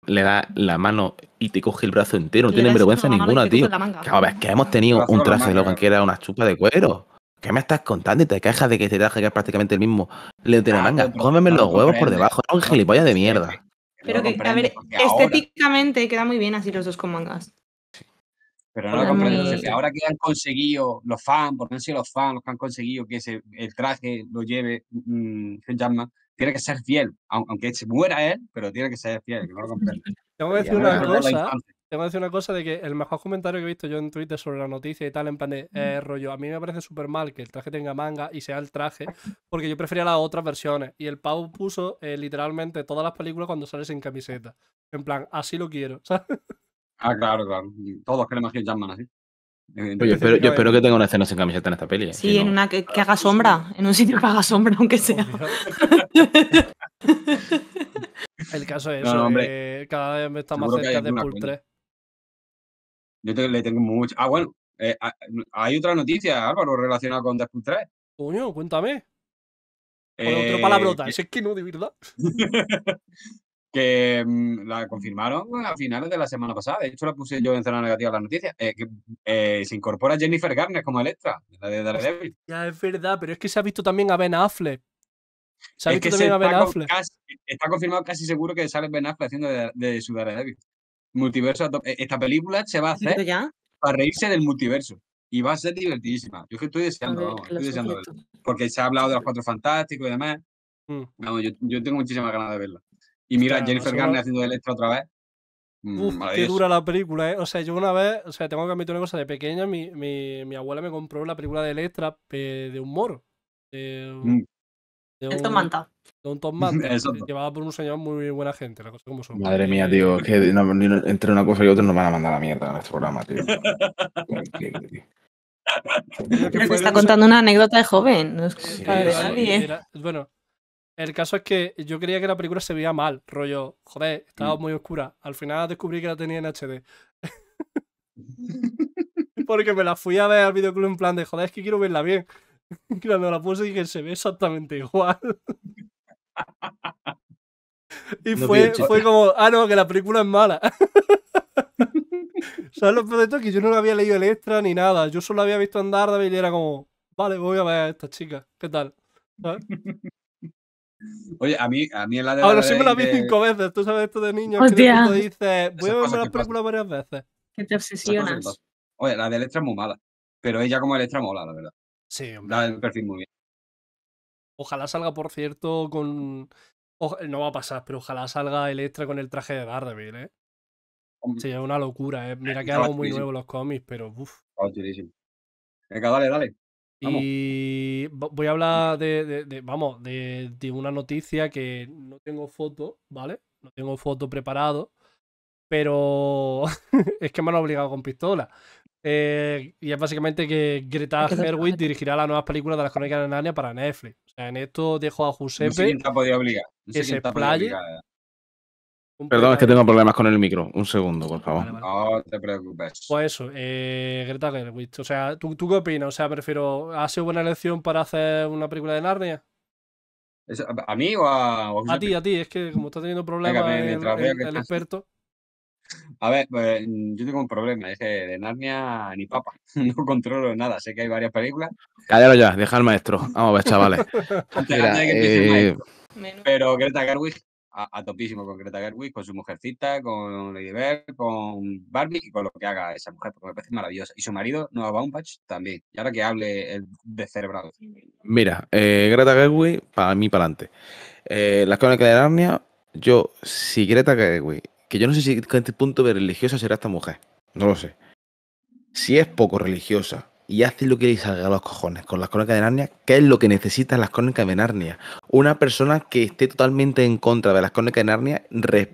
le da la mano y te coge el brazo entero. No tiene vergüenza ninguna, tío. cada es que hemos tenido un traje de lo que era una chupa de cuero. ¿Qué me estás contando? Y te quejas de que este traje que es prácticamente el mismo le tiene manga. Cómeme los huevos por debajo. Era un gilipollas de mierda. Pero que, a ver, estéticamente queda muy bien así los dos con mangas. Pero no lo Ahora que han conseguido los fans, porque han sido los fans los que han conseguido que ese, el traje lo lleve mmm, llama... Mm, tiene que ser fiel, aunque se muera él, pero tiene que ser fiel, que no lo [laughs] Tengo que decir una cosa. Tengo que decir una cosa de que el mejor comentario que he visto yo en Twitter sobre la noticia y tal, en plan de eh, rollo, a mí me parece súper mal que el traje tenga manga y sea el traje, porque yo prefería las otras versiones. Y el Pau puso eh, literalmente todas las películas cuando sale sin camiseta. En plan, así lo quiero, [laughs] ¿sabes? Ah, claro, claro. Todos queremos que llaman así yo espero que tenga una escena sin camiseta en esta peli. ¿eh? Sí, en una que, haga sombra, en un sitio que haga sombra, aunque sea. [laughs] el caso es no, cada vez me está más cerca de Pool 3. Yo le tengo mucho. Ah, bueno, eh, ah, hay otra noticia, Álvaro, relacionada con Deadpool 3. Coño, cuéntame. Con otro eh, palabrota, es que no, de verdad. [laughs] [laughs] que mm, la confirmaron a finales de la semana pasada. De hecho, la puse yo en cena negativa la noticia. Eh, que eh, se incorpora Jennifer Garner como Electra, la de Daredevil. Ya es verdad, pero es que se ha visto también a Ben Affleck. Se ha visto a Ben Affleck. está confirmado casi seguro que sale Ben Affleck haciendo de, su Daredevil. Multiverso. Eh, esta película se va a hacer para reírse del multiverso. Y va a ser divertidísima. Yo que estoy deseando, verla. Porque se ha hablado de los cuatro fantásticos y demás. Mm. Vamos, yo, yo tengo muchísimas ganas de verla. Y mira, Jennifer Garner sido haciendo Electra otra vez. Mm, Uf, qué dura la película, ¿eh? O sea, yo una vez, o sea, tengo que admitir una cosa, de pequeña mi, mi, abuela me compró la película de Electra de un moro. De, mm. El Tom Manta. De un Tom [laughs] Manta, llevada por un señor muy buena gente, la cosa como Madre mía, tío, es que entre una cosa y otra nos van a mandar a la mierda en este programa, tío. [laughs] está contando una anécdota de joven, no es culpa de nadie. bueno, el caso es que yo creía que la película se veía mal, rollo, joder, estaba mm. muy oscura. Al final descubrí que la tenía en HD. [laughs] Porque me la fui a ver al videoclub en plan de, joder, es que quiero verla bien. Y [laughs] cuando la puse que se ve exactamente igual. [laughs] y fue, fue como, ah, no, que la película es mala. ¿Sabes lo peor de todo? Que yo no había leído el extra ni nada. Yo solo había visto andar de y era como, vale, voy a ver a esta chica, ¿qué tal? Oye, a mí, a mí en la de. Ahora sí me la vi cinco veces. Tú sabes esto de niños que de dice, dices, voy a ver la película varias veces. Que te obsesionas. Oye, la de Electra es muy mala. Pero ella como Electra mola, la verdad. Sí, hombre. La del perfil muy bien. Ojalá salga, por cierto, con. No va a pasar, pero ojalá salga Electra con el traje de Daredevil, ¿eh? Sí, es una locura, ¿eh? Mira eh, que es algo muy nuevo los cómics, pero uff. Dale, dale. Y voy a hablar de, vamos, de, una noticia que no tengo foto, ¿vale? No tengo foto preparado, pero [laughs] es que me han obligado con pistola. Eh, y es básicamente que Greta Gerwig dirigirá las nuevas películas de las crónicas de Narnia para Netflix. O sea, en esto dejo a Giuseppe obligar. que se explaye? Perdón, es que tengo problemas con el micro. Un segundo, por favor. No te preocupes. Pues eso, eh, Greta Gerwig. O sea, ¿tú, ¿tú, qué opinas? O sea, prefiero, ¿ha sido buena elección para hacer una película de Narnia? ¿A mí o a.? a, ti, a ti, es que como está teniendo problemas el, experto. A ver, pues, yo tengo un problema, es que de Narnia ni papa, [laughs] no controlo nada, sé que hay varias películas. Cállalo ya, deja al maestro. Vamos a ver, chavales. [laughs] Eh, Pero Greta Gerwig a, topísimo con Greta Gerwig, con su mujercita, con Lady Bird, con Barbie y con lo que haga esa mujer, porque me parece maravillosa. Y su marido, Noah Baumbach, también. Y ahora que hable el cerebrado. Mira, eh, Greta Gerwig, para mí, para adelante. Eh, las crónicas de Narnia, yo, si Greta Gerwig, que yo no sé si en este punto de religiosa será esta mujer, no lo sé. Si es poco religiosa y hace lo que le salga a los cojones con las crónicas de Narnia, que es lo que necesitan las crónicas de Narnia. Una persona que esté totalmente en contra de las crónicas de Narnia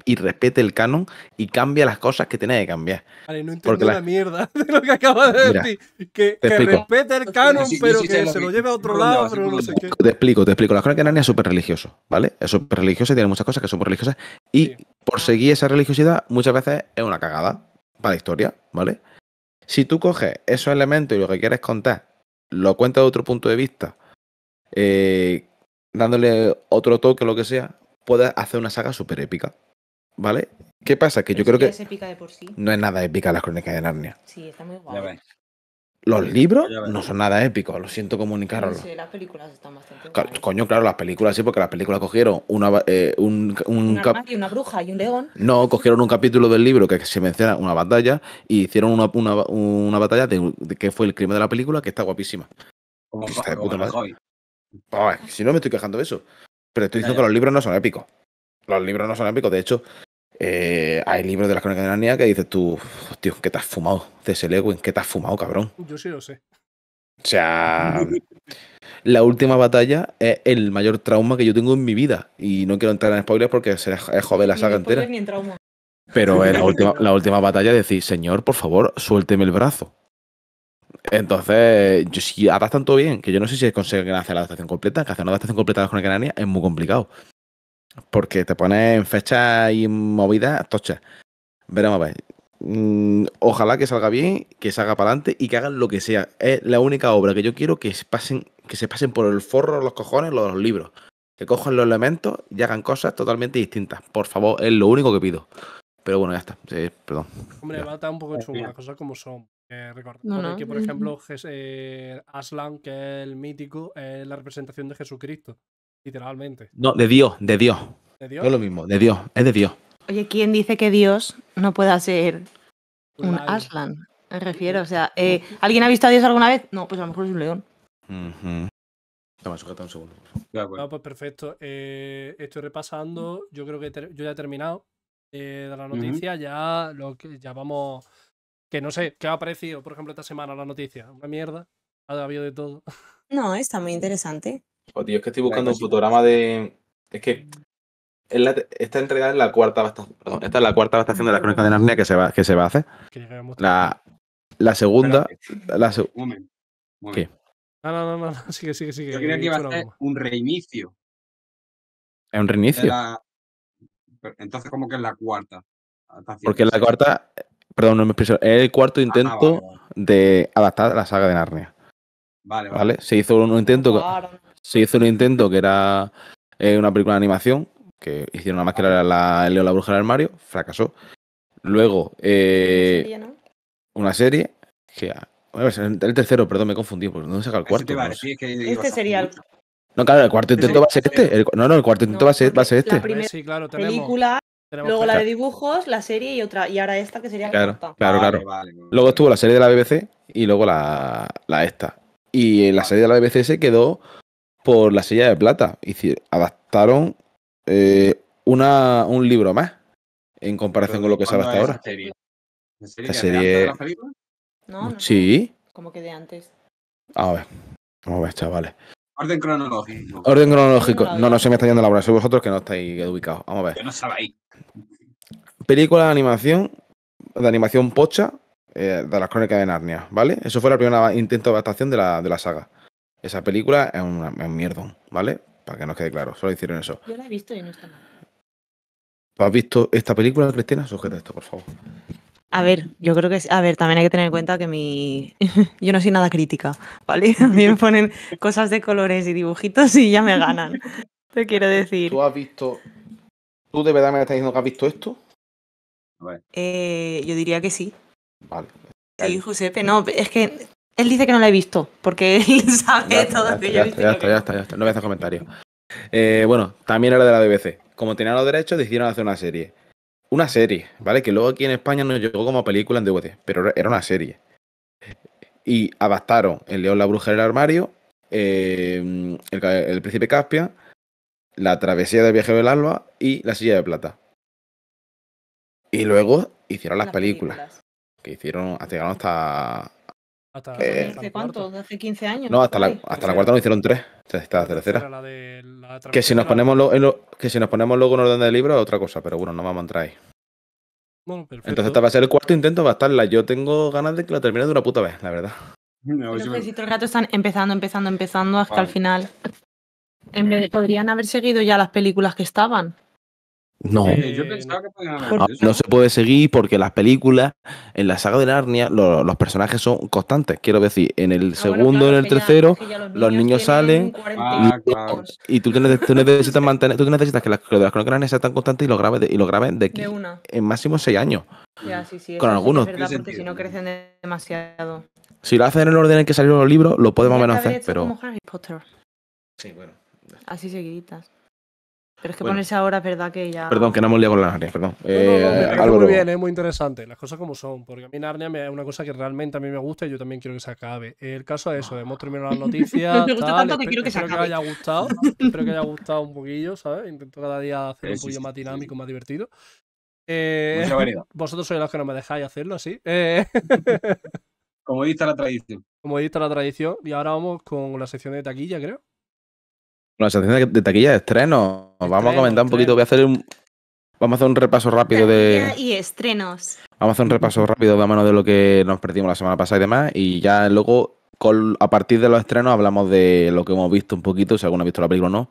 y respete el canon y cambia las cosas que tiene que cambiar. Vale, no entiendo Porque la... mierda [laughs] de lo que acabas de decir. Que, respete el canon, pero que se lo lleve a otro lado, pero no sé qué. Te explico, te explico. Las crónicas de Narnia es súper religioso, ¿vale? Es súper religioso y tiene muchas cosas que son religiosas. Y por seguir esa religiosidad, muchas veces es una cagada para la historia, ¿vale? Si tú coges esos elementos y lo que quieres contar, lo cuentas de otro punto de vista, eh, dándole otro toque, o lo que sea, puedes hacer una saga súper épica. ¿Vale? ¿Qué pasa? Que yo creo que. Es épica de por sí. No es nada épica las crónicas de Narnia. Sí, está muy guapo. Los libros no son nada épicos, lo siento comunicarlo. Sí, las películas están bastante. coño, claro, las películas sí, porque las películas cogieron una, eh, un, un, una bruja y un león. No, cogieron un capítulo del libro que se menciona una batalla y hicieron una, una, batalla de, que fue el crimen de la película que está guapísima. si no me estoy quejando de eso. Pero estoy diciendo que los libros no son épicos. Los libros no son épicos. De hecho, eh, hay libros de las crónicas de que dices tú, tío, ¿qué te has fumado? C.S. ¿En ¿qué te has fumado, cabrón? Yo sí lo sé. O sea, la última batalla es el mayor trauma que yo tengo en mi vida. Y no quiero entrar en spoilers porque es joven la saga entera. Pero en la [laughs] última, la última batalla decir, señor, por favor, suélteme el brazo. Entonces, yo, si adaptan tanto bien, que yo no sé si consiguen hacer la adaptación completa, que hacer una adaptación completa de las crónicas es muy complicado. Porque te pones en fecha y movida tocha. Veremos a ver. Mm, ojalá que salga bien, que salga para adelante y que hagan lo que sea. Es la única obra que yo quiero que se pasen, que se pasen por el forro los cojones los, libros. Que cojan los elementos y hagan cosas totalmente distintas. Por favor, es lo único que pido. Pero bueno, ya está. perdón. Hombre, va a estar un poco chunga, las cosas como son. Eh, que, por [laughs] ejemplo, eh, Aslan, que es el mítico, es la representación de Jesucristo literalmente. No, de Dios, de Dios. No es lo mismo, de Dios, es de Dios. Oye, ¿quién dice que Dios no pueda ser un Aslan? Me refiero, o sea, eh, ¿alguien ha visto a Dios alguna vez? No, pues a lo mejor es un león. Toma, un segundo. No, pues perfecto. Eh, estoy repasando, yo creo que yo ya he terminado eh, de la noticia, ya lo que ya vamos... Que no sé, ¿qué ha aparecido por ejemplo, esta semana la noticia? Una mierda, ha habido de todo. No, está muy interesante. Pues es que estoy buscando un fotograma de. Es que esta entrega es la cuarta esta es la cuarta adaptación de la crónica de Narnia que se va, que se va a hacer. La, la segunda. un No, no, no, sigue, sigue, Yo creía que iba a ser un reinicio. ¿Es un reinicio? Entonces, como que es la cuarta? Porque es la cuarta, perdón, no me expreso, es el cuarto ah, intento de adaptar la saga de Narnia. Vale, vale. Se hizo un intento. Claro se hizo un intento que era eh, una película de animación, que hicieron nada más que la, Leo la bruja del armario, fracasó. Luego, eh, una serie, que... Ah, el tercero, perdón, me confundido. porque no se saca el cuarto. Este, sería el... No, claro, el cuarto intento va a ser este. no, no, el cuarto intento va, a ser, este. La primera sí, claro, tenemos, película, luego la de dibujos, la serie y otra. Y ahora esta que sería claro, la Claro, claro. luego estuvo la serie de la BBC y luego la, la esta. Y la serie de la BBC se quedó por la silla de plata. Y adaptaron eh, una, un libro más en comparación con lo que se hasta ahora. ¿Esta serie? la mm, no, no, Sí. Como que de antes. A ver, vamos a ver, chavales. Orden cronológico. Orden cronológico. No, no se me está yendo la obra. Sois vosotros que no estáis ubicados. Vamos a ver. no Película de animación, de animación pocha eh, de las crónicas de Narnia, ¿vale? Eso fue el primer intento de adaptación de la, de la saga. Esa película es un mierdón, ¿vale? Para que nos quede claro, solo hicieron eso. Yo la he visto y no está mal. ¿Has visto esta película, Cristina? Sujeta esto, por favor. A ver, yo creo que A ver, también hay que tener en cuenta que mi. [laughs] yo no soy nada crítica, ¿vale? [laughs] A mí me ponen cosas de colores y dibujitos y ya me ganan. [laughs] Te quiero decir. ¿Tú has visto. ¿Tú de verdad me estás diciendo que has visto esto? Eh, yo diría que sí. Vale. Sí, Josepe, no, es que él dice que no la he visto, porque él [laughs] sabe todo. Ya, está, ya está, ya está. No voy a hacer comentarios. Eh, bueno, también era de la BBC. Como tenían los derechos, decidieron hacer una serie. Una serie, ¿vale? Que luego aquí en España no llegó como película en DVD, pero era una serie. Y adaptaron El León, la Bruja del Armario, eh, el, Príncipe Caspia, La Travesía del viaje del Alba y La Silla de Plata. Y luego hicieron las, películas, Que hicieron, hasta llegaron hasta hasta, eh, ¿Hace cuánto? ¿Hace 15 años? No, hasta la, cuarta nos hicieron tres. Esta la tercera. que, si nos ponemos que si nos ponemos luego en orden de libro es otra cosa, pero bueno, no vamos a entrar ahí. Entonces esta va a ser el cuarto intento, va a estar la... Yo tengo ganas de que la termine de una puta vez, la verdad. Los [laughs] pues, todo el están empezando, empezando, empezando hasta el final. podrían haber seguido ya las películas que estaban. No. Eh, no, se puede seguir porque las películas, en la saga de Narnia, los personajes son constantes. Quiero decir, en el ah, segundo, en el tercero, los, niños salen y, ah, tú, necesitas mantener, tú necesitas que las, que las crónicas sean tan constantes y lo graben de, y lo graben de, aquí, en máximo seis años. con algunos. si no crecen demasiado. Si lo hacen en el orden en que salieron los libros, lo podemos menos hacer, pero. Sí, bueno. Así seguiditas. Pero es que ponerse ahora es verdad que ya. Perdón, que no hemos liado con las Narnia, perdón. Eh, muy bien, es muy interesante. Las cosas como son, porque a mí Narnia es una cosa que realmente a mí me gusta y yo también quiero que se acabe. El caso es eso, hemos terminado las [laughs] noticias. me gusta tanto que quiero que se acabe. [laughs] Espero que haya gustado, espero que haya gustado un poquillo, ¿sabes? Intento cada día hacer un poquillo más dinámico, más divertido. Eh, [laughs] Vosotros sois los que no me dejáis hacerlo así. Eh... como dicta la tradición. Como dicta la tradición. Y ahora vamos con la sección de taquilla, creo. La sección de taquilla de estreno. Vamos a comentar un poquito. Voy a hacer un. Vamos a hacer un repaso rápido de. Y estrenos. Vamos a hacer un repaso rápido de mano de lo que nos perdimos la semana pasada y demás. Y ya luego, a partir de los estrenos, hablamos de lo que hemos visto un poquito, si alguno ha visto la película o no.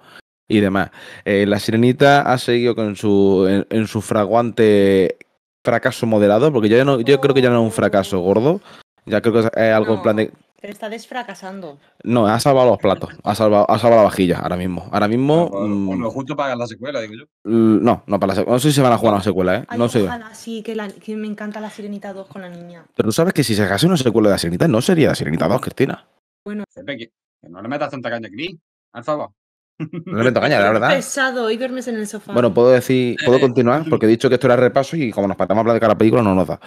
Y demás. Eh, la sirenita ha seguido con su, en, su fraguante fracaso moderado porque yo, ya no, yo creo que ya no es un fracaso gordo. Ya creo que es algo en plan de pero está desfracasando. No, ha salvado los platos. Ha salvado, la vajilla ahora mismo. Ahora mismo. Bueno, pues, mm, justo para la secuela, digo yo. No, no para la secuela. No sé si se van a jugar a la secuela, ¿eh? no sé. sí, que, me encanta la Sirenita 2 con la niña. Pero tú sabes que si se hace una secuela de la Sirenita, no sería la Sirenita 2, Cristina. Bueno. que, no le metas tanta caña, aquí. Al favor. No le meto caña, la verdad. pesado y duermes en el sofá. Bueno, puedo decir, puedo continuar porque he dicho que esto era repaso y como nos patamos a hablar de cada película no nos da.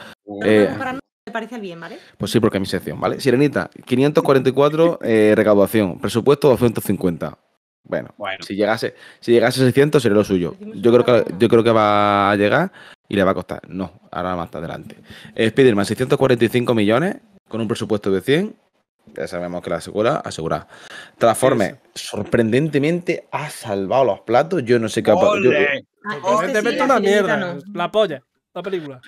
Eh, te parece bien, ¿vale? Pues sí, porque es mi sección, ¿vale? Sirenita, 544 eh, recaudación, presupuesto 250. Bueno, si llegase si llegase 600 sería lo suyo. Yo creo que yo creo que va a llegar y le va a costar. No, ahora más adelante. Spiderman 645 millones con un presupuesto de 100. Ya sabemos que la asegura, asegura Transforme sorprendentemente ha salvado los platos. Yo no sé qué ha pasado. Ah, este una este mierda. La polla, la película.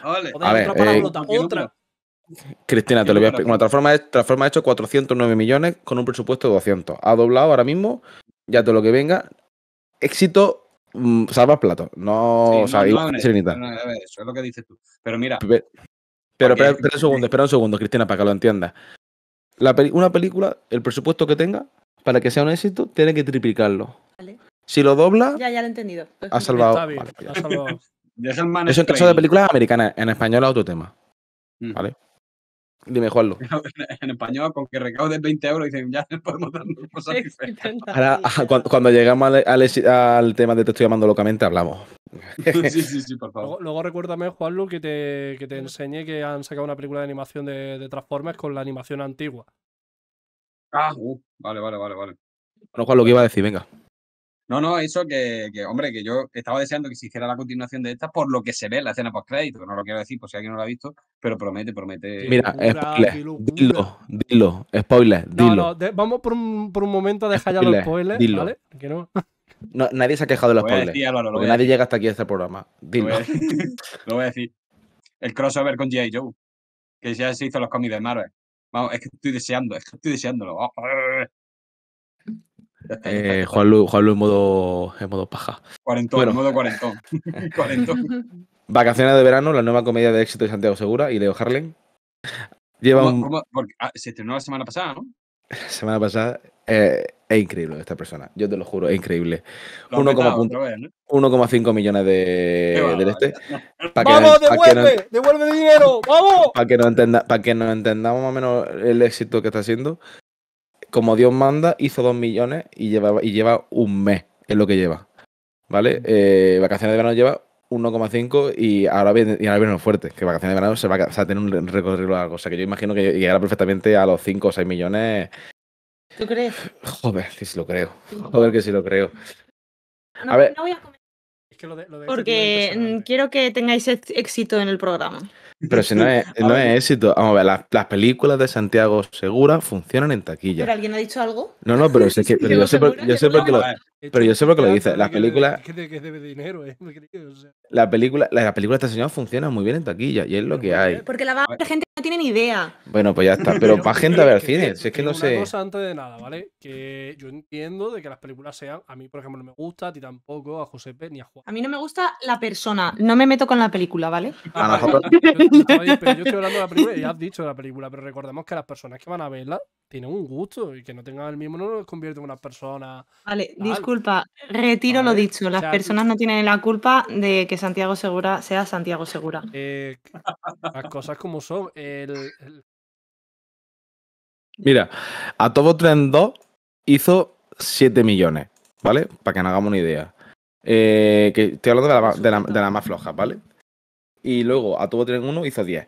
Cristina, te lo voy a explicar. Bueno, Transforma, e-, Transforma ha hecho 409 millones con un presupuesto de 200. Ha doblado ahora mismo, ya todo lo que venga. Éxito mm, salvas salva plato. No, o sea, eso es lo que dices tú. Pero mira. pero, espera, un segundo, espera un segundo, Cristina, para que lo entiendas. una película, el presupuesto que tenga, para que sea un éxito, tiene que triplicarlo. Si lo dobla. Ya, lo he entendido. ha salvado. Está [laughs] caso de películas americanas. En español es otro tema. Mm. ¿Vale? Dime, Juanlo. [laughs] En español con que recauden 20 euros, dicen, ya [laughs] podemos darnos cosas diferentes. [laughs] cuando, llegamos al, tema de te estoy llamando locamente, hablamos. sí, sí, sí, por favor. Luego, recuérdame, Juanlu, que te, que te enseñe que han sacado una película de animación de, Transformers con la animación antigua. Ah, uh, vale, vale, vale, vale. Bueno, Juanlu, que iba a decir? Venga. No, no, eso que, que, hombre, que yo estaba deseando que se hiciera la continuación de esta por lo que se ve en la escena post-crédito. No lo quiero decir por si alguien no lo ha visto, pero promete, promete. Mira, spoiler, eh, dilo, dilo, spoiler, dilo. No, vamos por un, por un, momento a dejar ya los spoilers, ¿vale? Que [laughs] no. nadie se ha quejado de los spoilers. nadie llega hasta aquí a este programa. Dilo. Lo voy a, decir, [laughs] El crossover con G.I. Joe, que ya se hizo los cómics de Marvel. Vamos, es que estoy deseando, es que estoy deseándolo. Eh, Juan, Lu, en modo, en modo paja. Cuarentón, en modo [laughs] cuarentón. Vacaciones de verano, la nueva comedia de éxito de Santiago Segura y Leo Harlem. Lleva ah, se estrenó la semana pasada, ¿no? [laughs] Semana pasada. Eh, es increíble esta persona, yo te lo juro, es increíble. 1,5 millones de, del este. ¡Vamos, devuelve! ¡Devuelve dinero! ¡Vamos! Para que, nos entendamos más o menos el éxito que está haciendo como Dios manda, hizo dos millones y lleva, y lleva un mes, es lo que lleva. ¿Vale? Mm. Eh, vacaciones de verano lleva 1,5 y ahora viene, y ahora viene fuerte, que vacaciones de verano se va a, tener un recorrido largo. O sea, que yo imagino que llegará perfectamente a los 5 o 6 millones. ¿Tú crees? Joder, que sí lo creo. Joder, que sí lo creo. a ver. voy a comentar. Es que lo de, Porque mm, quiero que tengáis éxito en el programa. Pero si no es, [laughs] éxito, vamos a ver, las, películas de Santiago Segura funcionan en taquilla. ¿Pero alguien ha dicho algo? No, no, pero que [laughs] yo, sé yo, sé por, qué lo, pero yo sé por qué lo dices. Las películas. que, dinero, eh. [laughs] La película, la, película de esta señora funciona muy bien en taquilla y es lo que hay. Porque la, gente no tiene ni idea. Bueno, pues ya está. Pero, para gente a ver cine. es que no una sé. cosa antes de nada, ¿vale? Que yo entiendo de que las películas sean. A mí, por ejemplo, no me gusta, a ti tampoco, a Josepe ni a Juan. A mí no me gusta la persona. No me meto con la película, ¿vale? [laughs] a nosotros. yo estoy hablando de la película, ya has dicho de la película, pero recordemos que las personas que van a verla tienen un gusto y que no tengan el mismo no los convierte en una persona. Vale, disculpa, retiro lo dicho. Las personas no tienen la culpa de que Santiago Segura sea Santiago Segura. Eh, las cosas como son. Mira, a Tobo Trend 2 hizo 7 millones, ¿vale? Para que nos hagamos una idea. Eh, que estoy hablando de la, más floja, ¿vale? Y luego a Tobo 1 hizo 10,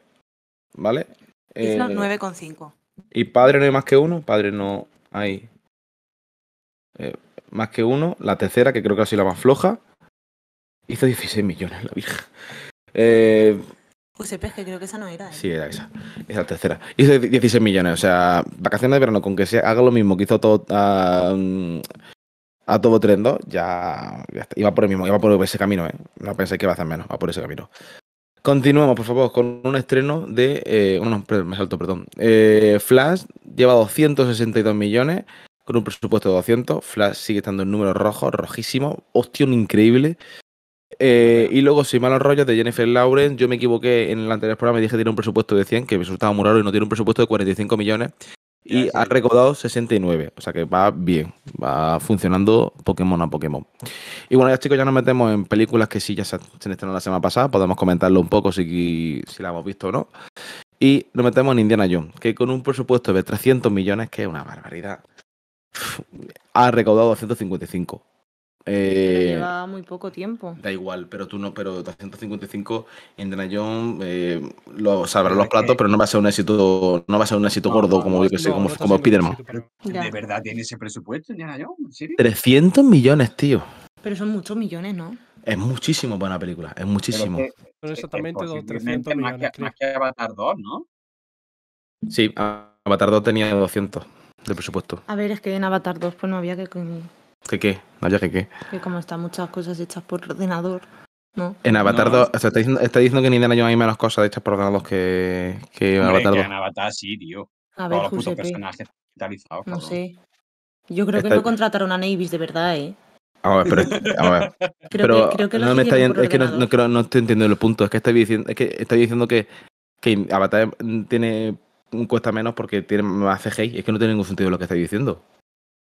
¿vale? Hizo 9,5. Eh, y padre no hay más que uno, padre no hay eh, más que uno. La tercera, que creo que ha sido la más floja, hizo 16 millones, la vieja. Eh, UCP, que creo que esa no era. ¿eh? Sí, era esa. Esa tercera. Hizo 16 millones. O sea, vacaciones de verano, con que se haga lo mismo que hizo todo. Ah, a todo Trendo, ya, ya iba por el mismo, iba por ese camino, ¿eh? No pensé que iba a hacer menos, va por ese camino. Continuamos, por favor, con un estreno de. Eh, me salto, perdón. Eh, Flash lleva 262 millones con un presupuesto de 200. Flash sigue estando en números rojos, rojísimo. Opción increíble. Eh, y luego, sin malos rollos, de Jennifer Lawrence. Yo me equivoqué en el anterior programa y dije que tiene un presupuesto de 100, que me resultaba muy raro y no tiene un presupuesto de 45 millones y ha recaudado 69. O sea que va bien, va funcionando Pokémon a Pokémon. Y bueno, ya chicos, ya nos metemos en películas que sí ya se, estrenaron la semana pasada. Podemos comentarlo un poco si, si la hemos visto o no. Y nos metemos en Indiana Jones, que con un presupuesto de 300 millones, que es una barbaridad, ha recaudado 255. Eh, lleva muy poco tiempo. Da igual, pero tú no, pero 355 en Dragon eh, lo, salvará los platos, pero no va a ser un éxito, no va a ser un éxito gordo como yo que como, Spiderman. ¿De verdad tiene ese presupuesto 300 millones, tío. Pero son muchos millones, ¿no? Es muchísimo para una película, es muchísimo. exactamente Más que, Avatar 2, ¿no? Sí, Avatar 2 tenía 200 de presupuesto. A ver, es que en Avatar 2 pues no había que ¿Qué qué? No, ya que qué. Que como están muchas cosas hechas por ordenador. No. En Avatar 2, o sea, está diciendo, que en Indiana Jones hay menos cosas hechas por ordenador que, que en Avatar 2. en Avatar sí, tío. A ver, justo los putos No sé. Yo creo que no contrataron a Nevis de verdad, ¿eh? a ver, pero, [laughs] Creo que, no me está es que no, no estoy entendiendo el punto. Es que está diciendo, es que diciendo que, que Avatar tiene cuesta menos porque tiene más CGI. Es que no tiene ningún sentido lo que está diciendo.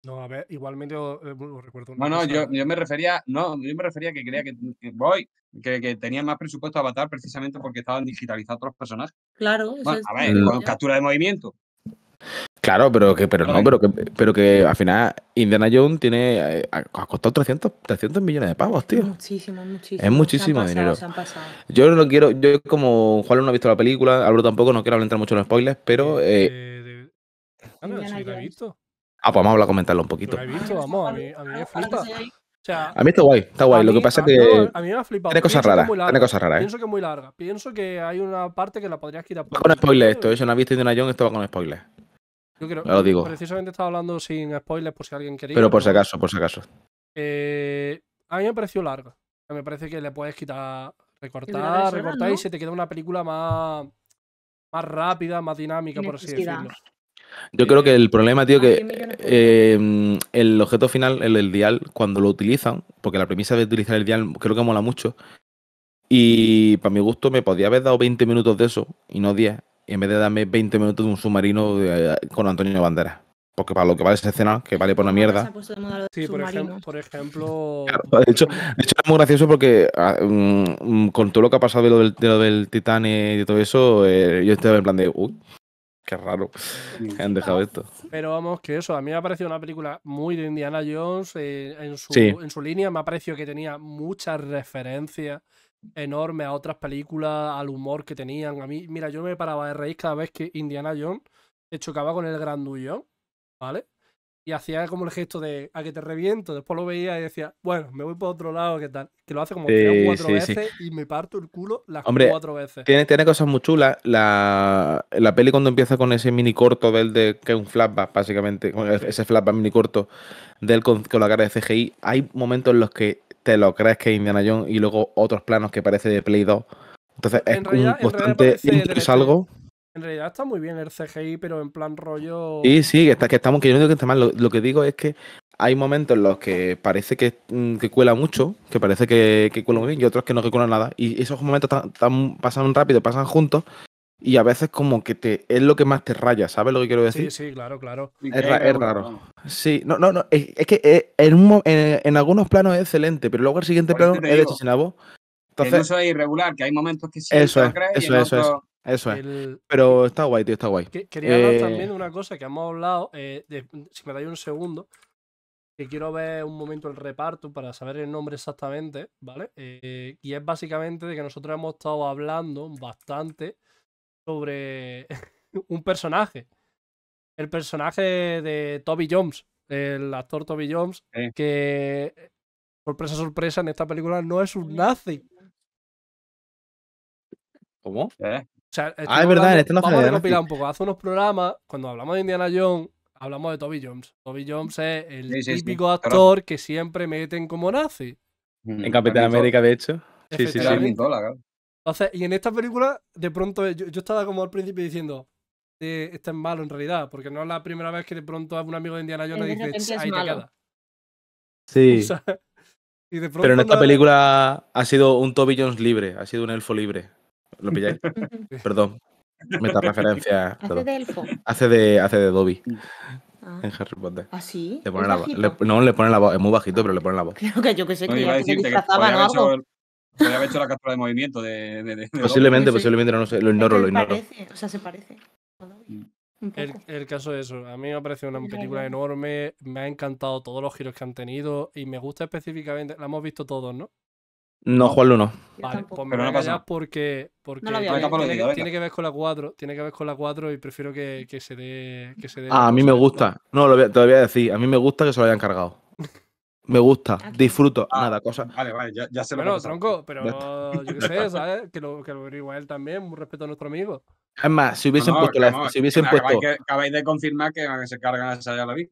No, a ver, igualmente os, eh, recuerdo. Bueno, yo, me refería, no, yo me refería que creía que, voy, que, tenían tenía más presupuesto Avatar precisamente porque estaban digitalizados otros personajes. Claro, a ver, con captura de movimiento. Claro, pero que, pero no, pero que, pero que al final Indiana Jones tiene eh, ha, costado 300, millones de pavos, tío. Muchísimo, muchísimo. Es muchísimo dinero. Yo no quiero, yo como Juan no ha visto la película, Álvaro tampoco, no quiero entrar mucho en los spoilers, pero eh, eh ah, sí, la he visto. Ah, pues vamos a comentarlo un poquito. a mí, me ah, flipa. a mí está guay, está guay. lo que pasa es que. A mí me ha flipado. Tiene cosas raras. Tiene cosas raras. ¿eh? Pienso que es muy larga. Pienso que hay una parte que la podrías quitar. Va con spoiler esto, eso. ¿eh? No ha visto Indiana Jones, esto va con spoiler. Yo creo. que. Precisamente estaba hablando sin spoilers por si alguien quería. Pero por si acaso, por si acaso. Eh, a mí me pareció larga. Me parece que le puedes quitar, recortar, recortar y se te queda una película más, más rápida, más dinámica, por así decirlo. Yo creo que el problema, tío, que eh, el objeto final, el, dial, cuando lo utilizan, porque la premisa de utilizar el dial creo que mola mucho, y para mi gusto me podía haber dado 20 minutos de eso y no 10, en vez de darme 20 minutos de un submarino eh, con Antonio Banderas. Porque para lo que vale esa escena, que vale por una mierda. Sí, por ejemplo. Por ejemplo... de, hecho, de hecho, es muy gracioso porque ah, mm, mm, con todo lo que ha pasado de lo del, de y todo eso, eh, yo estaba en plan de, Qué raro han dejado esto. Pero vamos, que eso, a mí me ha parecido una película muy de Indiana Jones. Eh, en, su, línea me ha parecido que tenía muchas referencias enormes a otras películas, al humor que tenían. A mí, mira, yo me paraba de reír cada vez que Indiana Jones chocaba con el grandullón, ¿vale? y hacía como el gesto de a que te reviento. Después lo veía y decía, bueno, me voy por otro lado, ¿qué tal? Que lo hace como que cuatro veces y me parto el culo las cuatro veces. Tiene, tiene cosas muy chulas. La, la, peli cuando empieza con ese mini corto del de que es un flashback, básicamente, ese flashback mini corto del con, con, la cara de CGI, hay momentos en los que te lo crees que es Indiana Jones y luego otros planos que parece de Play 2. Entonces es un constante algo. En realidad está muy bien el CGI, pero en plan rollo. Sí, sí, que, está, que estamos, que yo no que esté mal. Lo, que digo es que hay momentos en los que parece que, mm, que cuela mucho, que parece que, que, cuela muy bien, y otros que no cuela nada. Y esos momentos tan, pasan rápido, pasan juntos, y a veces como que te es lo que más te raya, ¿sabes lo que quiero decir? Sí, sí, claro, claro. Es, raro. Sí, no, no, no. Es, que eh, en, un, en, algunos planos es excelente, pero luego el siguiente plano es de Chisinabo. Entonces, eso es irregular, que hay momentos que sí. Eso es, eso, eso es. Eso es. Pero está guay, tío, está guay. Quería hablar eh, también de una cosa que hemos hablado, eh, si me dais un segundo, que quiero ver un momento el reparto para saber el nombre exactamente, ¿vale? Eh, y es básicamente de que nosotros hemos estado hablando bastante sobre [laughs] un personaje. El personaje de Toby Jones, el actor Toby Jones, que, sorpresa, sorpresa, en esta película no es un nazi. ¿Cómo? ¿Eh? ah, es verdad, este no Vamos a un poco. Hace unos programas, cuando hablamos de Indiana Jones, hablamos de Toby Jones. Toby Jones es el típico actor que siempre meten como nazi. Mm. En Capitán América, de hecho. Sí, sí, sí. y en esta película, de pronto, yo, estaba como al principio diciendo, eh, este es malo en realidad, porque no es la primera vez que de pronto un amigo de Indiana Jones dice, ahí te queda. Sí. [laughs] Pero en esta película ha sido un Toby Jones libre, ha sido un elfo libre. ¿Lo pilláis? [laughs] Perdón. referencia [laughs] Hace de elfo. Hace de, hace de Dobby. Mm. Ah. En Harry Potter. ¿Ah, sí? Le pone la, voz no, le pone la voz. Es muy bajito, pero le pone la voz. Creo que yo que sé, que, se disfrazaba, ¿no? Podría hecho la captura de movimiento de. posiblemente, posiblemente, no, lo sé. Lo ignoro, lo ignoro. o sea, se parece. Mm. El, caso es eso. A mí me ha parecido una película enorme. Me ha encantado todos los giros que han tenido. Y me gusta específicamente. La hemos visto todos, ¿no? No, Juan Luno. Vale, pues me Pero voy no a pasa callar porque, porque tiene, que- ver con la 4, tiene que ver con la 4 y prefiero que, que se dé... Que se dé Ah, a mí me gusta. No, lo voy a- te voy a decir. A mí me gusta que se lo hayan cargado. [laughs] Me gusta. Ah, Disfruto. Ah, nada, cosa. Vale, vale, ya, se lo Bueno, tronco, pero yo qué sé, ¿sabes? Que lo, que lo averigua él también, un respeto a nuestro amigo. Es más, si hubiesen puesto si hubiesen acabáis de confirmar que se cargan a esa ya la vi.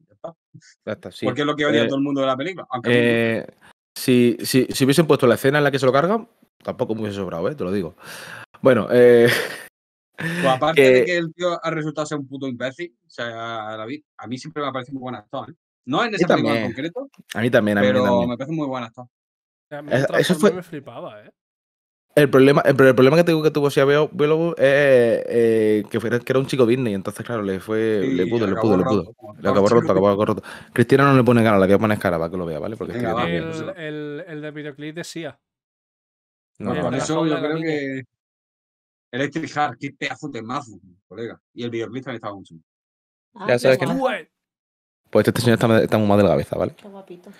ya está. sí. Porque es lo que odia eh, todo el mundo de la película. aunque eh, si, si, si, hubiesen puesto la escena en la que se lo cargan, tampoco me hubiese sobrado, ¿eh? te lo digo. Bueno, eh... [laughs] Pues aparte de que el tío ha resultado ser un puto imbécil, o sea, David, a mí siempre me ha parecido muy buen actor, ¿eh? No en ese película en concreto. A mí también, a mí pero me parece muy buen actor. eso fue... me flipaba, ¿eh? El problema, el, problema que, tengo, que tuvo Sia veo es eh, eh, que, que era un chico Disney, entonces, claro, le fue. le pudo, le pudo, le pudo. Le acabó roto, acabó roto. Cristina no le pone cara, la que poner cara, para que lo vea, ¿vale? Porque el, el, de videoclip de Sia. No, eso yo creo que. Electric Heart, qué pedazo de mazo, colega. Y el videoclip también estaba un Ah, ya sabes que. Pues este señor está, muy mal de la cabeza, ¿vale? Qué guapito.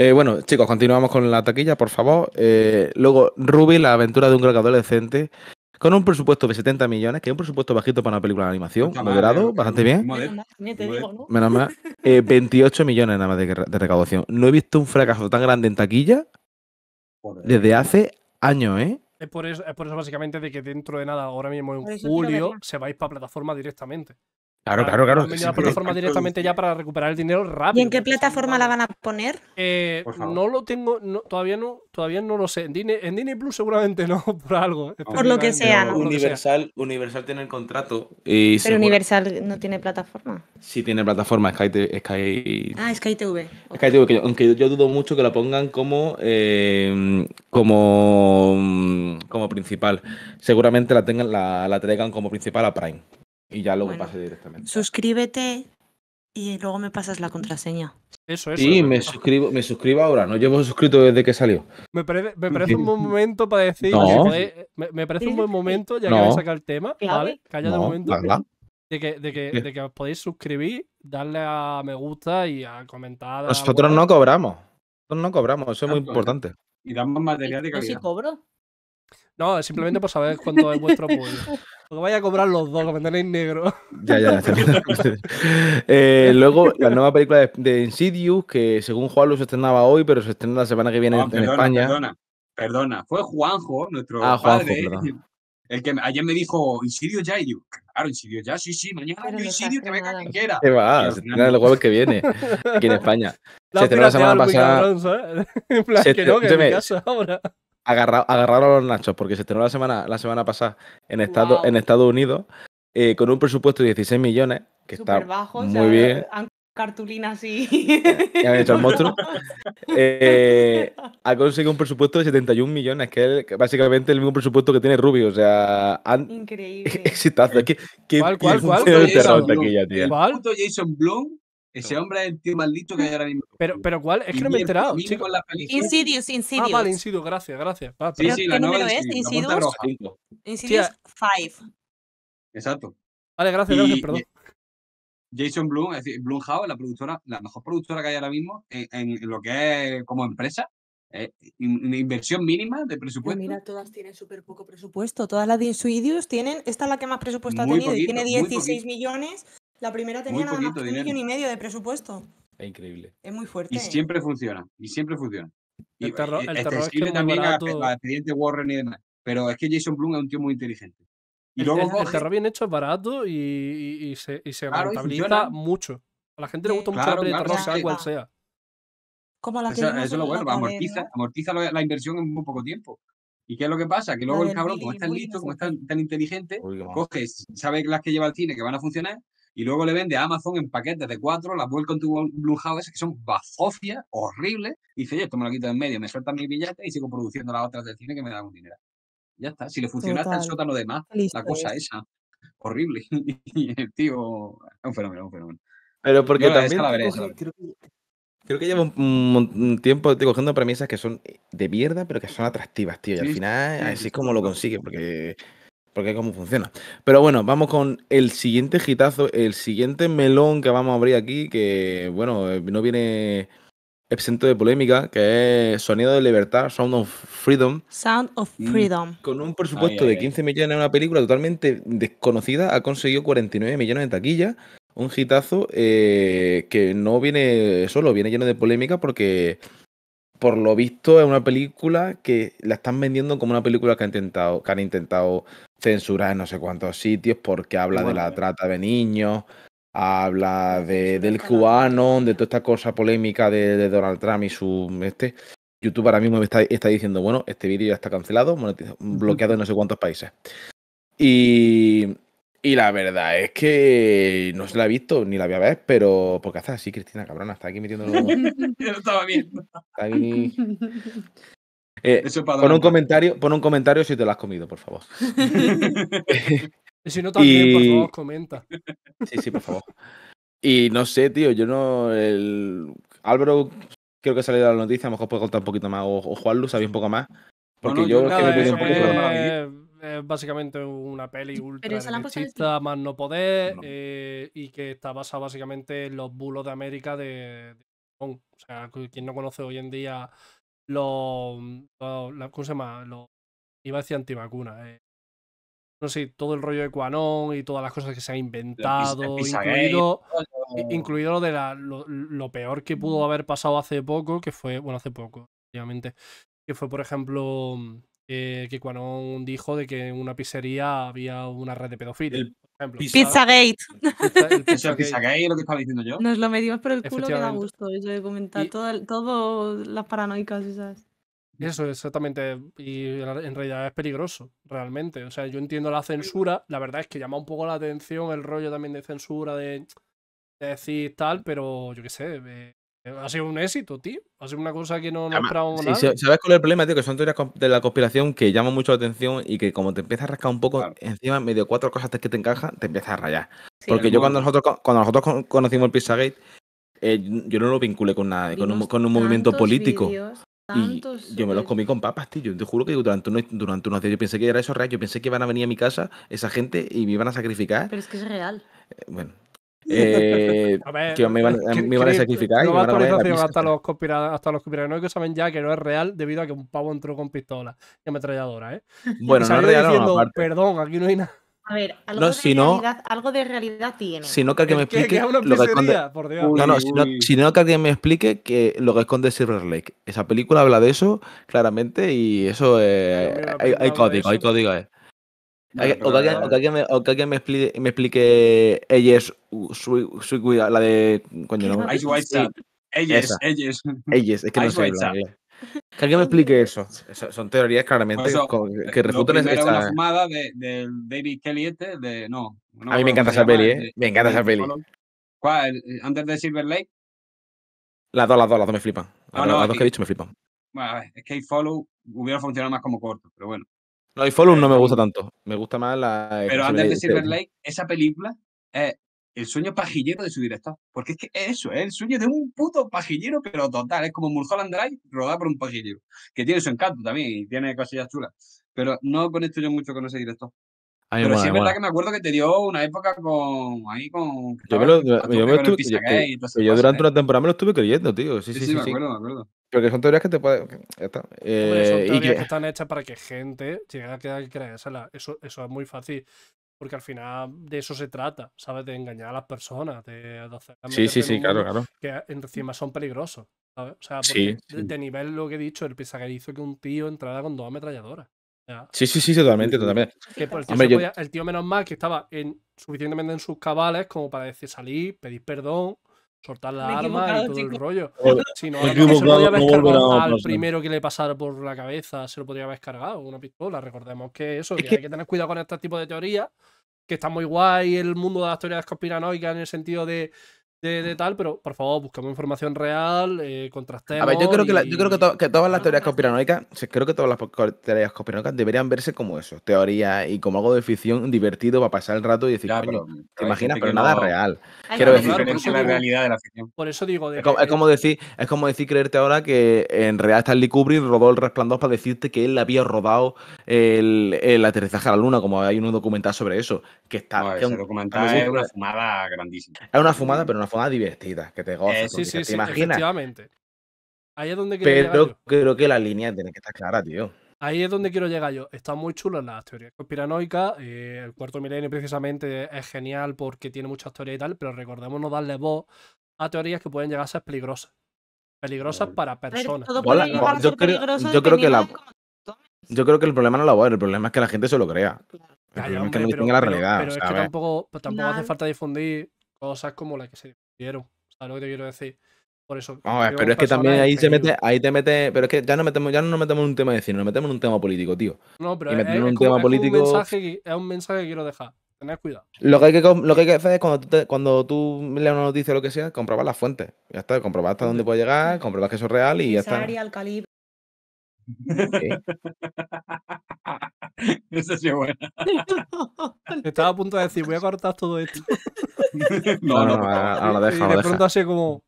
Eh, bueno, chicos, continuamos con la taquilla, por favor. Eh, luego, Ruby, la aventura de un gran adolescente, con un presupuesto de 70 millones, que es un presupuesto bajito para una película de animación, moderado, ¿eh? bastante bien. Menos mal, 28 [laughs] millones nada más de, recaudación. No he visto un fracaso tan grande en taquilla desde hace años, ¿eh? Es por, eso, es por eso básicamente de que dentro de nada, ahora mismo en julio, se vais para plataforma directamente. Claro, claro, claro. la plataforma directamente ya para recuperar el dinero rápido. ¿Y en qué plataforma la van a poner? Eh, no lo tengo, todavía no, todavía no lo sé. En Disney, Plus seguramente [laughs] no, por algo. Por lo que sea, ¿no? Universal, Universal tiene el contrato. Y Pero Universal no tiene plataforma. Sí tiene plataforma, Sky, Sky... Ah, Sky TV. Sky TV, aunque yo dudo mucho que la pongan como, eh, como, mm, como principal. Seguramente la tengan, la, la traigan como principal a Prime y ya luego pasé directamente. Suscríbete y luego me pasas la contraseña. Eso, eso. Sí, me suscribo, me suscribo ahora, no llevo suscrito desde que salió. Me parece, un buen momento para decir. me, parece un buen momento, ya que habéis sacado el tema. ¿vale? de momento. De que, os podéis suscribir, darle a me gusta y a comentar. Nosotros no cobramos. Nosotros no cobramos, eso es muy importante. Y damos material de calidad. ¿Yo sí cobro? No, simplemente por saber cuándo es vuestro [laughs] apoyo. Porque vaya a cobrar los dos, lo tenéis negro. Ya, ya. [laughs] eh, luego, la nueva película de, Insidious, que según Juan se estrenaba hoy, pero se estrena la semana que viene en, España. Perdona, perdona. Fue Juanjo, nuestro ah, padre, eh, el que ayer me dijo, Insidious ya, y yo, claro, Insidious ya, sí, sí, mañana hay Insidio Insidious, que venga quien quiera. Que va? Se el jueves que viene, [laughs] aquí en España. La se estrenó la semana pasada. En plan, que no, que en ahora agarra, agarraron a los nachos porque se estrenó la semana, la semana pasada en, Estado, en Estados Unidos eh, con un presupuesto de 16 millones, que está muy bien. Han cartulinas y... Eh, hecho el [laughs] monstruo. Eh, ha conseguido un presupuesto de 71 millones, que es básicamente el mismo presupuesto que tiene Rubio. O sea, Increíble. Exitazo. ¿Qué, qué, ¿Cuál, cuál, cuál? ¿Cuál? Jason Blum ese hombre es el tío maldito que hay ahora mismo. Pero, pero ¿cuál? Es que no me he enterado. Insidious, Insidious. Ah, vale, Insidious, gracias, gracias. ¿Qué número es? Insidious. Insidious 5. Exacto. Vale, gracias, gracias, perdón. Jason Blum, es decir, Blumhouse, la productora, la mejor productora que hay ahora mismo en, lo que es como empresa, eh, una inversión mínima de presupuesto. mira, todas tienen súper poco presupuesto. Todas las de Insidious tienen, esta es la que más presupuesto ha tenido y tiene 16 millones la primera tenía nada más un millón y medio de presupuesto. Es increíble. Es muy fuerte. Y siempre funciona. Y siempre funciona. Y, el e este, terror, el también barato... Warren Pero es que Jason Blum es un tío muy inteligente. Y luego el, terror bien hecho es barato y, y, se, y se rentabiliza mucho. A la gente le gusta mucho la de terror, sea cual sea. Como la que eso, es lo bueno, amortiza, amortiza la, inversión en muy poco tiempo. ¿Y qué es lo que pasa? Que luego el cabrón, como es tan listo, como es tan, inteligente, coge, sabe las que lleva al cine que van a funcionar, y luego le vende a Amazon en paquetes de cuatro, las vuelco con tu House que son bazofias, horribles, y dice, oye, esto me lo quito en medio, me sueltan mi billete y sigo produciendo las otras del cine que me dan un dinero. Ya está, si le funciona hasta el sótano de más, la cosa pues. esa, horrible. [laughs] y el tío, es un fenómeno, un fenómeno. Pero porque también... creo, que, llevo un, tiempo cogiendo premisas que son de mierda, pero que son atractivas, tío. Y al final, así es como lo consigue, porque porque es como funciona. Pero bueno, vamos con el siguiente gitazo, el siguiente melón que vamos a abrir aquí, que bueno, eh, no viene exento de polémica, que es Sonido de Libertad, Sound of Freedom. Sound of Freedom. Con un presupuesto de 15 millones, en una película totalmente desconocida, ha conseguido 49 millones de taquilla. Un gitazo eh, que no viene solo, viene lleno de polémica porque por lo visto es una película que la están vendiendo como una película que han intentado, han intentado censurar en no sé cuántos sitios porque habla de la trata de niños, habla de, del cubano, de toda esta cosa polémica de, Donald Trump y su este. YouTube ahora mismo está, está diciendo, bueno, este vídeo ya está cancelado, bloqueado en no sé cuántos países. Y y la verdad es que no se la he visto ni la voy a ver, pero porque haces así, Cristina, cabrona, está aquí metiendo. [laughs] Yo estaba viendo. Está aquí. [laughs] Eh, pon, un comentario, pon un comentario si te lo has comido, por favor. [laughs] si no, también, por favor, comenta. Sí, sí, por favor. Y no sé, tío, yo no. Álvaro, creo que ha salido la noticia, a lo mejor puede contar un poquito más. O, Juan Luz sabía un poco más. Porque yo es básicamente una peli ultra más no poder, eh, y que está basada básicamente en los bulos de América de, O sea, quien no conoce hoy en día los, ¿cómo se iba a decir antivacunas, eh, No sé, todo el rollo de cuanón y todas las cosas que se han inventado, incluido, lo de la, peor que pudo haber pasado hace poco, que fue, bueno, hace poco, obviamente, que fue, por ejemplo, eh, que cuando dijo de que en una pizzería había una red de pedofilia. por ejemplo, Pizzagate. Pizza, Gate es lo que estaba diciendo yo. Nos lo medimos por el culo que da gusto eso de comentar todas todo las paranoicas esas. Eso, exactamente. Y en realidad es peligroso, realmente. O sea, yo entiendo la censura. La verdad es que llama un poco la atención el rollo también de censura, de, decir tal, pero yo qué sé. Ha sido un éxito, tío. Ha sido una cosa que no, ha esperábamos nada. ¿Sabes cuál es el problema, tío? Que son teorías de la conspiración que llaman mucho la atención y que como te empiezas a rascar un poco, encima medio cuatro cosas que te encajan, te empiezas a rayar. Porque yo cuando nosotros, cuando nosotros conocimos el Pizzagate, Gate, eh, yo no lo vinculé con nada, con un, movimiento político. y yo me los comí con papas, tío. Yo te juro que durante, unos, durante unos días yo pensé que era eso real. Yo pensé que iban a venir a mi casa esa gente y me iban a sacrificar. Pero es que es real. Eh, bueno, eh, [laughs] ver, que me iban, a sacrificar. No hasta los, hasta los conspiranoicos saben ya que no es real debido a que un pavo entró con pistola y ametralladora, ¿eh? [laughs] Bueno, no es real, perdón, aquí no hay nada. A ver, algo, de realidad, tiene. Si no, que alguien me explique. lo que no, no, si no, que alguien me explique que lo que esconde Silver Lake. Esa película habla de eso, claramente, y eso eh, hay, código, hay, código, hay eh o, que, alguien, me, explique, me, explique, uh, su, la de. Coño, no. Ice White sí. es que no sé. Que alguien me explique eso. Son, teorías claramente que, eh, refutan esa. una fumada de, de, David Kelly este, de. No. a mí me encanta esa peli, ¿eh? me encanta esa peli. ¿Cuál? ¿Antes de Silver Lake? Las dos, las dos, las dos me flipan. Ah, las, no, dos que he dicho me flipan. Bueno, a ver, es que follow hubiera funcionado más como corto, pero bueno. No, y follow no me gusta em, tanto. Me gusta más la. Pero antes de Silver Lake, esa película es el sueño pajillero de su director. Porque es que eso, es el sueño de un puto pajillero, pero total. Es como Mulholland Drive rodada por un pajillero. Que tiene su encanto también y tiene cosillas chulas. Pero no conecto yo mucho con ese director pero sí es verdad que me acuerdo que te dio una época con. Ahí con. Yo, me yo, estuve, yo, durante una ¿eh? temporada me lo estuve creyendo, tío. Sí, sí, sí. sí, me acuerdo, me acuerdo. que son teorías que te pueden. Ya está. Eh, teorías y que... están hechas para que gente llegue a quedar creérsela. Eso, eso es muy fácil. Porque al final de eso se trata, ¿sabes? De engañar a las personas, de, Sí, sí, sí, claro, claro. Que encima son peligrosos, ¿sabes? O sea, porque sí, de, de, nivel lo que he dicho, el pisaguerizo que un tío entrara con dos ametralladoras. Sí, sí, sí, totalmente, totalmente. el, tío menos mal que estaba suficientemente en sus cabales como para decir salir, pedir perdón, soltar la arma y todo el rollo. [laughs] Si no, se podía haber cargado al primero que le pasara por la cabeza, se lo podría haber cargado una pistola. Recordemos que eso, hay que tener cuidado con este tipo de teorías, que está muy guay el mundo de las teorías conspiranoicas en el sentido de de, tal, pero por favor, buscamos información real, eh, contrastemos. A ver, yo creo, que, yo creo que, todas las teorías conspiranoicas, creo que todas las teorías deberían verse como eso, teoría y como algo de ficción divertido para pasar el rato y decir, te imaginas, pero nada real. quiero la realidad de la ficción. Por eso digo. es, como, decir, es como decir creerte ahora que en realidad Stanley Kubrick rodó el resplandor para decirte que él había rodado el, aterrizaje a la luna, como hay un documental sobre eso, que está. es un, documental es una fumada grandísima. Es una fumada, pero una forma divertida, que te gozas. Eh, sí, sí, sí, efectivamente. Ahí es donde quiero Pero llegar creo que la línea tiene que estar clara, tío. Ahí es donde quiero llegar yo. Está muy chulas las teorías conspiranoicas. Eh, el cuarto milenio, precisamente, es genial porque tiene muchas teorías y tal, pero recordemos no darle voz a teorías que pueden llegar a ser peligrosas. Peligrosas para personas. yo, creo, que Yo creo que el problema no la voz, el problema es que la gente se lo crea. El Pero, que pues, tampoco, hace falta difundir cosas como las que se dieron. O sea, lo que te quiero decir. Por eso. No, pero es que también ahí se mete, ahí te mete, pero es que ya no metemos, ya no nos metemos en un tema de cine, nos metemos en un tema político, tío. No, pero es, un, mensaje, es un mensaje que quiero dejar. Tened cuidado. Lo que hay que, hacer es cuando, cuando tú leas una noticia o lo que sea, comprobar las fuentes. Ya está, comprobar hasta dónde puede llegar, comprobar que eso es real y ya está. [laughs] sí es buena. [laughs] Estaba a punto de decir, voy a cortar todo esto. [laughs] No, no, no, deja, de pronto así como...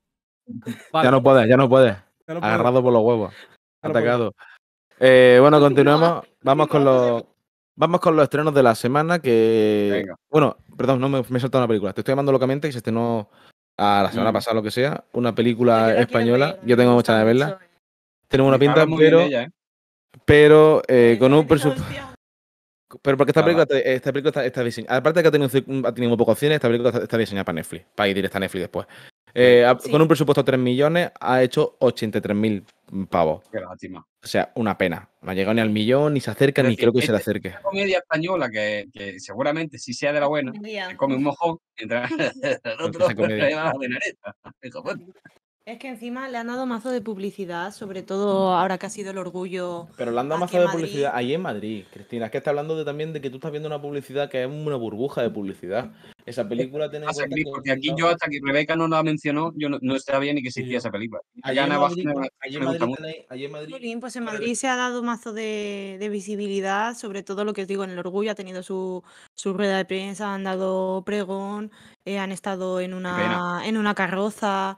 Ya no puedes, ya no puedes. Agarrado por los huevos. atacado. Eh, bueno, continuamos. Vamos con los... Vamos con los estrenos de la semana que... Bueno, perdón, no me, he saltado una película. Te estoy llamando locamente y se estrenó a la semana mm. pasada, lo que sea, una película española. Yo tengo muchas de verla. Tenemos una pinta, ¿eh? pero. ¿eh? Pero con un presupuesto. Pero porque esta película, esta está, diseñada. Aparte de que ha tenido, muy pocas opciones, esta película está, diseñada para Netflix, para ir directa a Netflix después. Eh, con un presupuesto de 3 millones, ha hecho 83 mil pavos. Qué lástima. O sea, una pena. No ha llegado ni al millón, ni se acerca, ni creo que se le este acerque. Una comedia española que, seguramente si sea de la buena, se come un mojón, entra [laughs] el otro, [laughs] Es que encima le han dado mazo de publicidad, sobre todo mm. ahora que ha sido el orgullo. Pero le han dado mazo de publicidad ahí en Madrid, Cristina. Es que está hablando de, también de que tú estás viendo una publicidad que es una burbuja de publicidad. Esa película tiene. porque aquí yo, hasta que Rebeca no la mencionó, yo no, sabía ni que existía esa película. Allí en Madrid. Pues en Madrid se ha dado mazo de, de, visibilidad, sobre todo lo que os digo, en el orgullo ha tenido su, su rueda de prensa, han dado pregón, eh, han estado en una, en una carroza.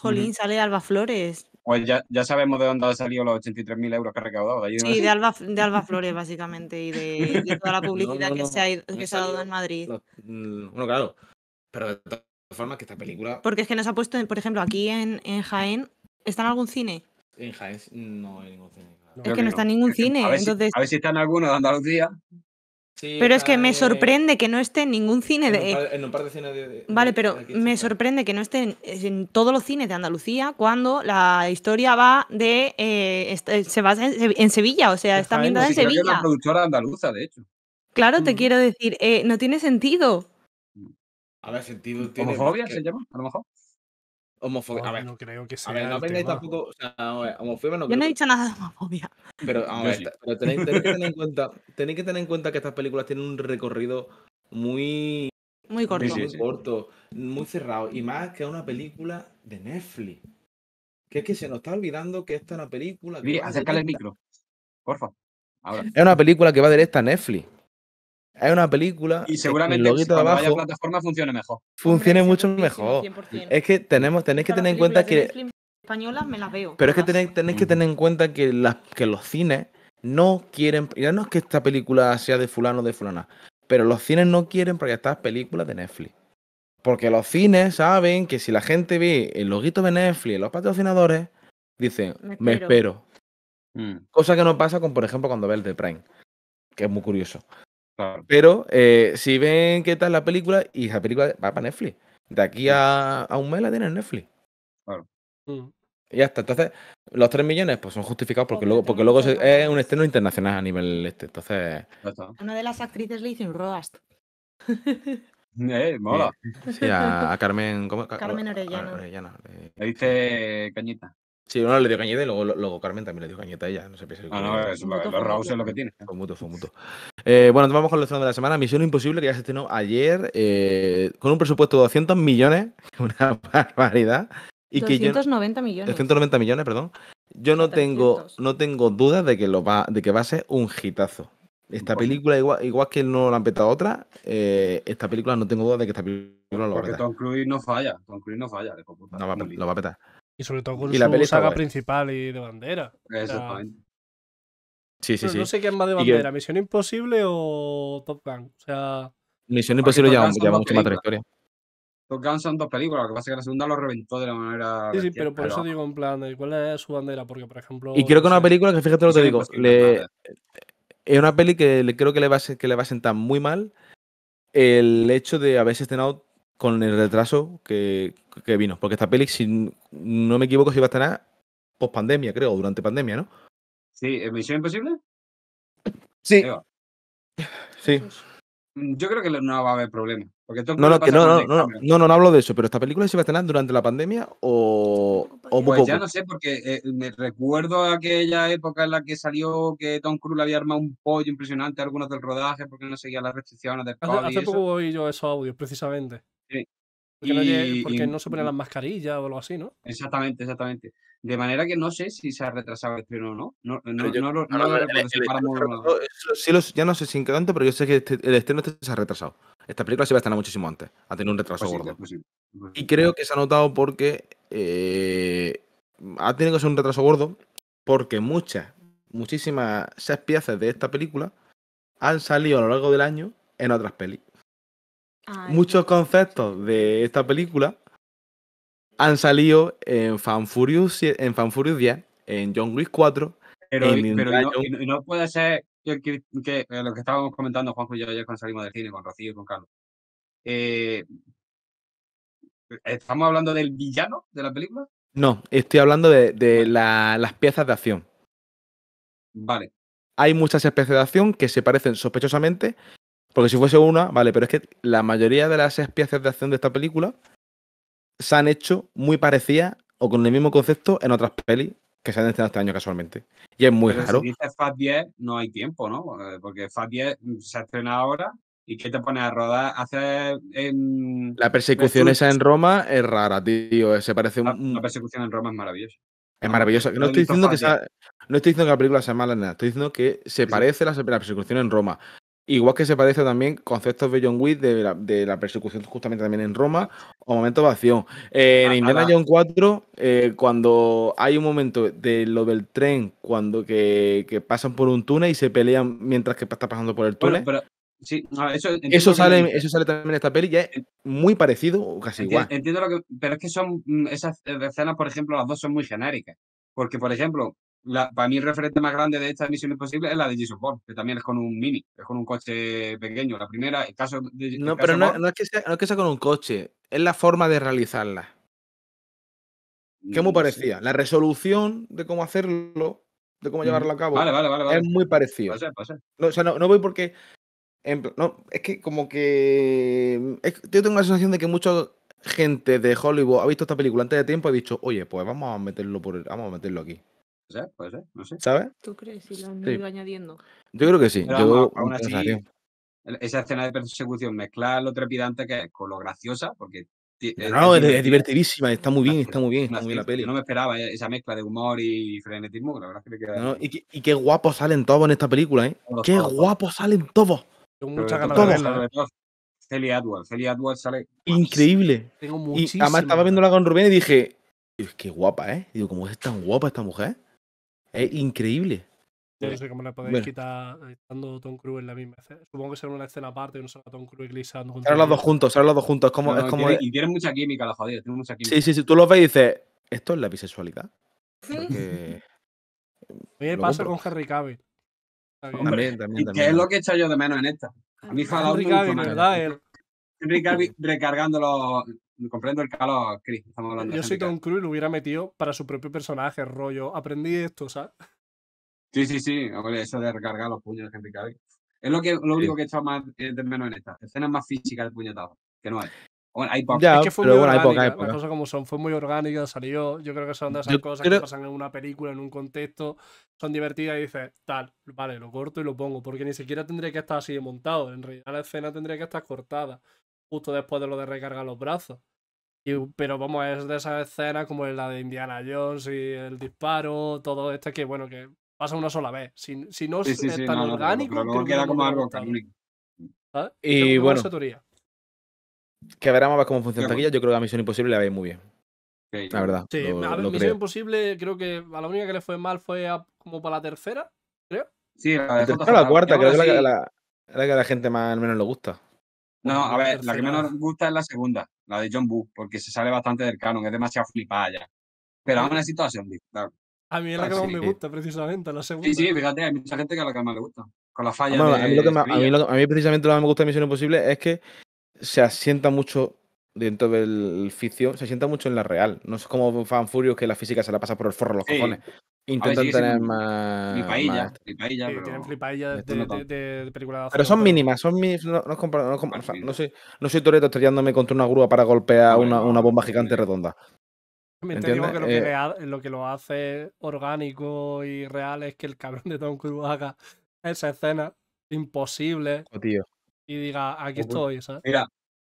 Jolín, sale de Alba Flores. Pues ya, sabemos de dónde han salido los 83.000 euros que ha recaudado. sí, de Alba, de Alba Flores, básicamente, y de, toda la [laughs] publicidad que, se ha, dado en Madrid. Mm, bueno, claro, pero de todas formas que esta película... Porque es que nos ha puesto, por ejemplo, aquí en, Jaén, ¿está en algún cine? En Jaén no hay ningún cine. es que, no está en ningún [laughs] cine. A ver, si, a ver si está en alguno de Andalucía pero es que me sorprende que no esté en ningún cine de. En de Vale, pero me sorprende que no esté en, todos los cines de Andalucía cuando la historia va de. Eh, eh, se basa en, Sevilla, o sea, pues está ambientada en Sevilla. es la productora andaluza, de hecho. Claro, te mm. quiero decir, eh, no tiene sentido. Mm. A ver, sentido tiene. ¿Homofobia se llama? A lo mejor homofobia. Oh, a ver, no creo que sea. no tampoco. O sea, homofobia no creo. Yo no he dicho nada de homofobia. [laughs] Pero, tenéis, que tener en cuenta, tenéis que tener en cuenta que estas películas tienen un recorrido muy. Muy corto. Muy, corto, muy cerrado. Y más que una película de Netflix. Que es que se nos está olvidando que esta es una película. Mire, acércale el micro. Porfa. Ahora. Es una película que va directa a Netflix hay una película. Y seguramente la cuando plataforma funcione mejor. Funcione mucho mejor. Es que tenemos, tenéis que tener en cuenta que. Españolas me las veo. Pero es que tenéis, que tener en cuenta que, las, que los cines no quieren. Ya no es que esta película sea de fulano o de fulana, pero los cines no quieren proyectar películas de Netflix. Porque los cines saben que si la gente ve el loguito de Netflix, los patrocinadores, dicen, me, espero. Mm. Cosa que no pasa con, por ejemplo, cuando ves el de Prime, que es muy curioso. Pero eh, si ven qué tal la película, y la película va para Netflix. De aquí a, un mes la tienen en Netflix. Claro. Mm. Y ya está. Entonces, los 3 millones pues son justificados porque luego, porque luego es un estreno internacional a nivel este. Entonces. una de las actrices le hizo un Roast. [laughs] Eh, mola. Sí, a, Carmen. Carmen Le dice Cañita. Sí, uno le dio cañete, y luego, luego, Carmen también le dio cañeta a ella. No se piensa. Ah, no, es, lo que tiene. Fue mutuo, fue mutuo. Eh, bueno, vamos con la estreno de la semana. Misión Imposible, que ya se estrenó ayer, eh, con un presupuesto de 200 millones, [laughs] una barbaridad. 290 millones. 290 millones, perdón. Yo no tengo, no tengo dudas de que, lo va, de que va a ser un hitazo. Esta película, igual, que no la han petado otra, eh, esta película no tengo dudas de que esta película lo va a petar. Porque Tom Cruise no falla, Tom Cruise no falla. no, lo va a petar. Y sobre todo con su la saga principal y de bandera. Exactamente. sí, sí, sí. No sé qué es más de bandera, Misión Imposible o Top Gun. O sea. Misión Imposible ya, ya mucho más trayectoria. Top Gun son dos películas, lo que pasa es que la segunda lo reventó de la manera. Sí, sí, pero por eso digo en plan, ¿cuál es su bandera? Porque, por ejemplo. Y creo que una película que fíjate lo que te digo, es una peli que le, creo que le, que le va a sentar muy mal el hecho de haberse estrenado con el retraso que, vino. Porque esta peli, si no me equivoco, si va a estar post pandemia, creo, durante pandemia, ¿no? Sí, emisión Imposible? Sí. Sí. Yo creo que no va a haber problema. Porque no, no, no, no, no, no, no, no, hablo de eso, pero esta película se va a tener durante la pandemia o, o pues ya no sé, porque eh, me recuerdo aquella época en la que salió que Tom Cruise le había armado un pollo impresionante algunos del rodaje porque no seguía las restricciones del COVID. Hace, hace poco oí yo esos audios, precisamente. Porque, no, se ponen las mm. mascarillas o algo así, ¿no? Exactamente, exactamente. De manera que no sé si se ha retrasado el estreno o no. No, lo- no, ya no sé si pero yo sé que este, el estreno este se ha retrasado. Esta película se iba a estrenar muchísimo antes, ha tenido un retraso gordo. Y creo que se ha notado porque eh, ha tenido que ser un retraso gordo, porque muchas, muchísimas seis piezas de esta película han salido a lo largo del año en otras pelis muchos conceptos de esta película han salido en Fan Furious, en 10, en John Wick 4. Pero, no, puede ser que, eh, lo que estábamos comentando Juanjo y yo ayer cuando salimos del cine con Rocío y con Carlos. Eh, ¿Estamos hablando del villano de la película? No, estoy hablando de, las piezas de acción. Vale. Hay muchas especies de acción que se parecen sospechosamente porque si fuese una, vale, pero es que la mayoría de las piezas de acción de esta película se han hecho muy parecidas o con el mismo concepto en otras pelis que se han estrenado este año casualmente. Y es muy raro. Si dices Fast 10, no hay tiempo, ¿no? Eh, porque Fast 10 se ha estrenado ahora ¿Y qué te pones a rodar? Hacer en... La persecución esa en Roma es rara, tío. Se parece persecución en Roma es maravillosa. Es maravillosa. No, estoy, diciendo que la película sea mala, nada. Estoy diciendo que se parece a la, persecución en Roma. Igual que se parece también conceptos de John Wick de la, persecución justamente también en Roma o momentos de acción. Eh, en Indiana Jones 4, eh, cuando hay un momento de lo del tren, cuando que, pasan por un túnel y se pelean mientras que está pasando por el túnel. eso, sale, eso sale también en esta peli, ya es muy parecido o casi igual. Entiendo lo que. Pero es que son. Mm, esas eh, escenas, por ejemplo, las dos son muy genéricas. Porque, por ejemplo, para mí el referente más grande de esta misión imposible es la de Jason Bourne, que también es con un mini, es con un coche pequeño. La primera, el caso de. No, caso pero no, no, es que sea, con un coche, es la forma de realizarla. que ¿Qué muy mm, parecía? La resolución de cómo hacerlo, de cómo llevarlo a cabo, vale, es muy parecido. No, o sea, no, voy porque. es que como que. yo tengo la sensación de que mucha gente de Hollywood ha visto esta película antes de tiempo y ha dicho, oye, pues vamos a meterlo por, vamos a meterlo aquí no ¿Sabes? ¿Tú crees si lo han ido añadiendo? Yo creo que sí. esa escena de persecución, mezclar lo trepidante que con lo graciosa, porque no, es, divertidísima, está muy bien, está muy bien, está muy bien la peli. No me esperaba esa mezcla de humor y frenetismo, la verdad es que me y, qué, guapos salen todos en esta película, ¿eh? qué guapos salen todos. Tengo ganas de Celia Celia sale. Increíble. Tengo Y además estaba viéndola con Rubén y dije, qué guapa, ¿eh? Digo, ¿cómo es tan guapa esta mujer? Es increíble. no sé cómo la podéis quitar estando Tom Cruise en la misma escena. Supongo que será una escena aparte, y no será Tom Cruise glissando. Serán los dos juntos, serán los dos juntos. Tiene, y tienen mucha química, la jodida, tienen mucha química. Sí, sí, sí. Tú los ves y dices, ¿esto es la bisexualidad? Porque... [laughs] Oye, paso con Henry Cavill. También, también, también. Que es lo que he hecho yo de menos en esta. A mí Henry Cavill, ¿verdad? Henry Cavill recargando los, comprendo el calor, Chris. Estamos eh, hablando Yo soy Tom Cruise y lo hubiera metido para su propio personaje, rollo. Aprendí esto, ¿sabes? Sí, sí, sí. eso de recargar los puños de Henry Es lo, que, lo único que he hecho más eh, de menos en esta. Escena más física del puñetazo, que no hay. Bueno, hay es que fue muy orgánica, como son, fue muy orgánica, salió, yo creo que son de esas cosas que pasan en una película, en un contexto, son divertidas y dices, tal, vale, lo corto y lo pongo, porque ni siquiera tendría que estar así montado, en realidad la escena tendría que estar cortada, justo después de lo de recargar los brazos pero vamos, es de esas escenas como la de Indiana Jones y el disparo, todo este que, bueno, que pasa una sola vez. Si, no es tan orgánico, no, como algo ¿Ah? Y bueno, que veremos más cómo funciona taquilla. Yo creo que a Misión Imposible la veis muy bien. la verdad. Sí, a Misión Imposible, creo que a la única que le fue mal fue como para la tercera, creo. Sí, la, la tercera la cuarta, creo que es la, que a la gente más al menos le gusta. No, a ver, la que menos gusta es la segunda, la de John Boo, porque se sale bastante del canon, es demasiado flipada ya. Pero a una situación, son claro. A mí es la que más me gusta, precisamente, la segunda. Sí, sí, fíjate, hay mucha gente que a la que más le gusta. Con la falla. a, mí lo que más, precisamente lo que me gusta de Misión Imposible es que se asienta mucho dentro del ficción, se asienta mucho en la real. No es como Fan Furious que la física se la pasa por el forro a los cojones. Intentan tener más. Flipailla, pero... Tienen flipailla de, de, de, Pero son mínimas, son No, no, soy, no toreto estrellándome contra una grúa para golpear una, una bomba gigante redonda. que lo que, eh, lo que, lo hace orgánico y real es que el cabrón de Tom Cruise haga esa escena imposible y diga, aquí pues estoy, Mira,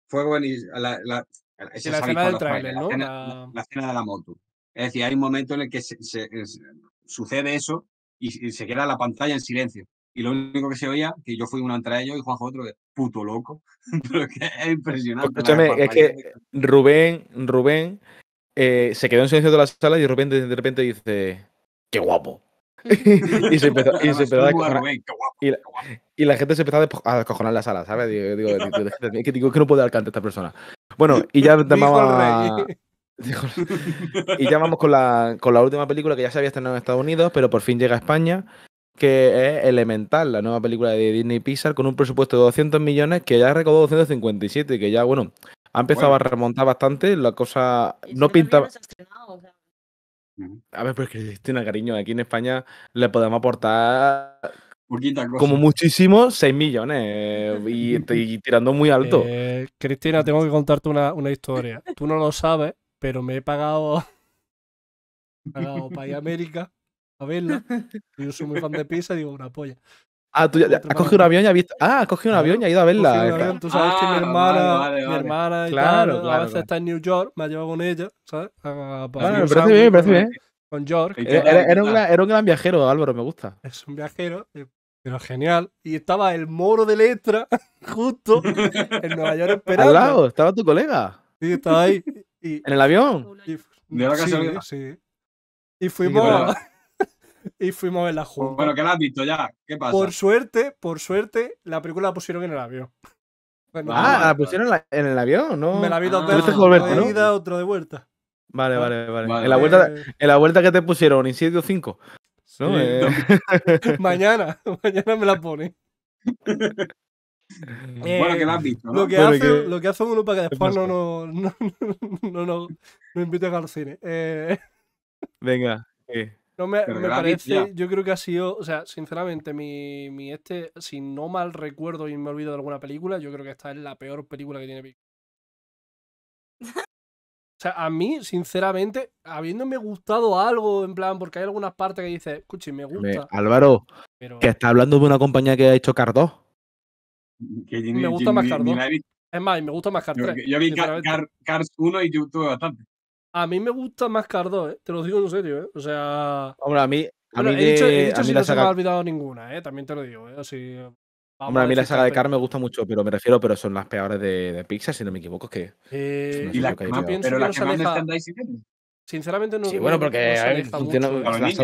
fue buenísimo. La, la, la escena del trailer, ¿no? La, escena de la moto. Es decir, hay un momento en el que sucede eso y, se queda la pantalla en silencio. Y lo único que se oía, que yo fui uno entre ellos y Juanjo otro, de puto loco. [laughs] Pero que es impresionante. Escúchame, es que Rubén, Rubén eh, se quedó en silencio de la sala y de repente, de repente dice, qué guapo. [laughs] y se empezó, a y, la, gente se empezó a descojonar la sala, ¿sabes? Digo, digo, que no puede alcanzar esta persona. Bueno, y ya llamaba [laughs] a y ya vamos con la, con la última película que ya se había estrenado en Estados Unidos, pero por fin llega a España, que es Elemental, la nueva película de Disney Pixar, con un presupuesto de 200 millones que ya recaudó 257, que ya, bueno, ha empezado a remontar bastante, la cosa no pintaba... A ver, pero Cristina, cariño, aquí en España le podemos aportar como muchísimo 6 millones eh, [laughs] y, tirando muy alto. Eh, Cristina, tengo que contarte una, una historia. Tú no lo sabes, pero me he pagado, [laughs] pagado para ir a [laughs] América a verla. Yo soy muy fan de pizza y digo, una polla. Ah, tú ya, has cogido un avión y has visto. Ah, has cogido un avión y has ido a verla. Eh, tú sabes que mi ah, hermana, mi hermana claro, a veces está en New York, me ha llevado con ella, ¿sabes? me parece bien, me parece bien. Con George eh, Era, era, un gran, un gran, viajero, Álvaro, me gusta. Es un viajero, eh, pero genial. Y estaba el moro de letra, [laughs] justo, en Nueva York esperando. Al lado, estaba tu colega. Sí, estaba ahí. ¿En el avión? ¿De Sí, Y fuimos. [laughs] y fuimos en la pues jungla. Bueno, que la has visto ya. ¿Qué pasa? Por suerte, por suerte, la película la pusieron en el avión. Ah, ah, la pusieron en el avión, ¿no? Me la vi dos ah. veces. Una de ida, otra de vuelta. Vale, vale, ah. vale. En, la vuelta, en la vuelta que te pusieron, Insidio 5. Eh. [laughs] mañana, [laughs] mañana me la pone bueno, eh, que lo ¿no? Lo, que hace, uno para que después no, no, no, no, al cine. Eh, Venga. No me, parece, yo creo que ha sido, o sea, sinceramente, mi, mi, este, si no mal recuerdo y me olvido de alguna película, yo creo que esta es la peor película que tiene [laughs] O sea, a mí, sinceramente, habiéndome gustado algo, en plan, porque hay algunas partes que dices, escuche, me gusta. Álvaro, que está hablando de una compañía que ha hecho Cardo [laughs] Que Jin, me gusta Jin, más Cars 2. Es más, me gusta más Cars 3. Yo, yo vi Car, Car, Cars 1 y tuve bastante. A mí me gusta más Cars 2, ¿eh? te lo digo en serio. ¿eh? O sea. Hombre, a mí. A bueno, mí de, he dicho, he dicho a si no saga... se me ha olvidado ninguna, ¿eh? también te lo digo. ¿eh? Así, Hombre, a mí la saga de Cars me gusta mucho, pero me refiero, pero son las peores de, de Pixar, si no me equivoco, que. Eh, y la que más, pero las que más Sinceramente no. Sí, bueno, porque no funciona. Mucho,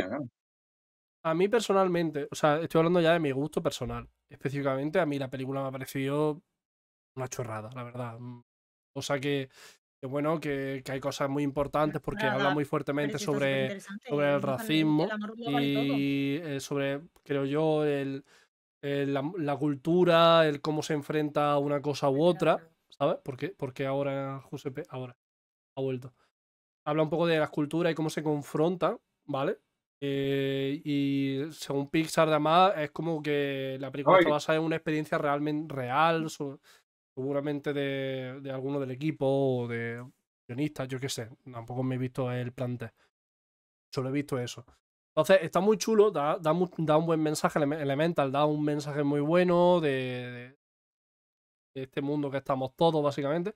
a mí personalmente, o sea, estoy hablando ya de mi gusto personal. Específicamente, a mí la película me ha parecido una chorrada, la verdad. Mm. O sea que, bueno, que, hay cosas muy importantes porque habla muy fuertemente sobre, el racismo y, eh, sobre, creo yo, el, la, cultura, el cómo se enfrenta a una cosa u otra. ¿Sabes? Porque, porque ahora, Josep, ahora ha vuelto. Habla un poco de las culturas y cómo se confronta, ¿vale? Eh, y según Pixar, además, es como que la película está basada en una experiencia realmente real, seguramente de, alguno del equipo o de guionistas, yo qué sé. Tampoco me he visto el plantel. Solo he visto eso. Entonces, está muy chulo, da, un buen mensaje. Elemental da un mensaje muy bueno de, de, este mundo que estamos todos, básicamente.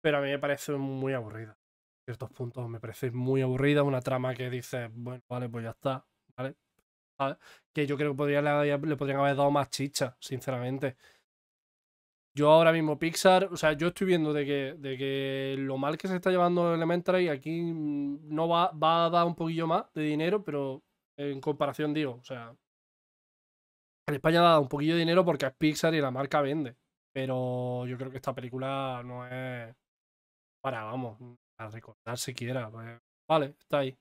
Pero a mí me parece muy aburrida ciertos puntos me parece muy aburrida, una trama que dice, bueno, vale, pues ya está, ¿vale? Ah, que yo creo que podría, le, podrían haber dado más chicha, sinceramente. Yo ahora mismo Pixar, o sea, yo estoy viendo de que, de que lo mal que se está llevando Elementary aquí mm, no va, va a dar un poquillo más de dinero, pero en comparación digo, o sea, en España ha dado un poquillo de dinero porque es Pixar y la marca vende, pero yo creo que esta película no es para, vamos, recordar siquiera. Pues, vale, está ahí.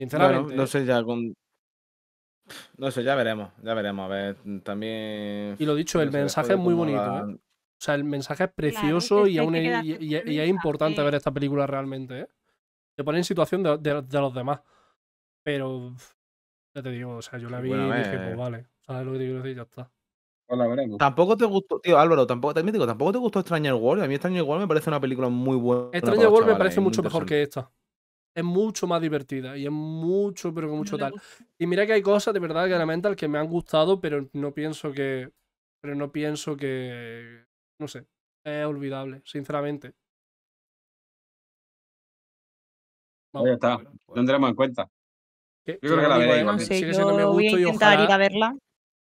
Sinceramente. no sé ya con. No sé, ya veremos, ya veremos. A ver, mm, también. Y lo dicho, el mensaje es muy bonito, ¿eh? O sea, el mensaje es precioso y, aún es, y, es importante ver esta película realmente, ¿eh? Te pone en situación de, los demás. Pero. Ya te digo, o sea, yo la vi y dije, pues vale, lo que te quiero decir? Ya está. Tampoco te gustó, tío Álvaro, tampoco, te tampoco te gustó Stranger World. A mí Stranger World me parece una película muy buena. Stranger World me parece mucho mejor que esta. Es mucho más divertida y es mucho, pero que mucho tal. Y mira que hay cosas de verdad que que me han gustado, pero no pienso que. Pero no pienso que. No sé. Es olvidable, sinceramente. Ahí está, está. Tendremos en cuenta. Yo creo que la veo sigue siendo voy a intentar ir a verla.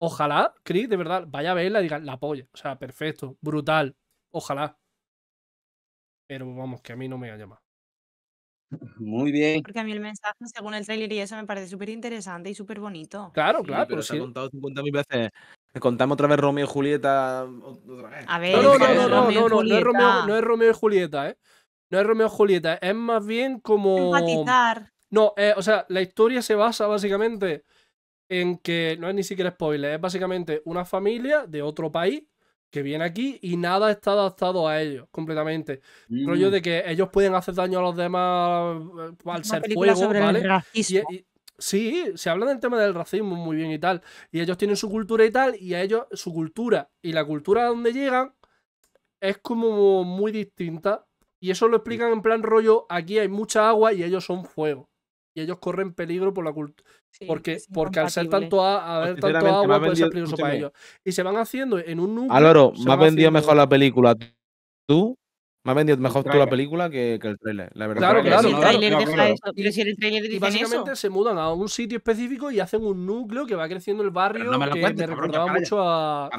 Ojalá, Chris, de verdad, vaya a verla y diga, la polla. O sea, perfecto, brutal. Ojalá. Pero vamos, que a mí no me ha llamado. Muy bien. Porque a mí el mensaje, según el trailer y eso, me parece súper interesante y súper bonito. Claro, claro. pero se ha contado 50.000 veces. Eh, Contamos otra vez Romeo y Julieta. Otra vez. A ver, no, no, no, no, no, no, no, es Romeo, no es Romeo y Julieta, ¿eh? No es Romeo y Julieta, es más bien como. Empatizar. No, eh, o sea, la historia se basa básicamente en que no es ni siquiera spoiler, es básicamente una familia de otro país que viene aquí y nada está adaptado a ellos completamente. Rollo mm. de que ellos pueden hacer daño a los demás eh, al ser fuego, ¿vale? E- sí, se habla del tema del racismo muy bien y tal. Y ellos tienen su cultura y tal, y a ellos su cultura y la cultura a donde llegan es como muy distinta. Y eso lo explican en plan rollo, aquí hay mucha agua y ellos son fuego. Y ellos corren peligro por la cultura porque, porque al ser tanto, a, ver tanto agua puede ser peligroso para ellos. Y se van haciendo en un núcleo. Álvaro, me has vendido mejor la película tú. Me has mejor tú la película que, que el trailer. la verdad. Claro, claro. Si el trailer deja eso. si el trailer dice eso, básicamente se mudan a un sitio específico y hacen un núcleo que va creciendo el barrio que te me recordaba mucho a...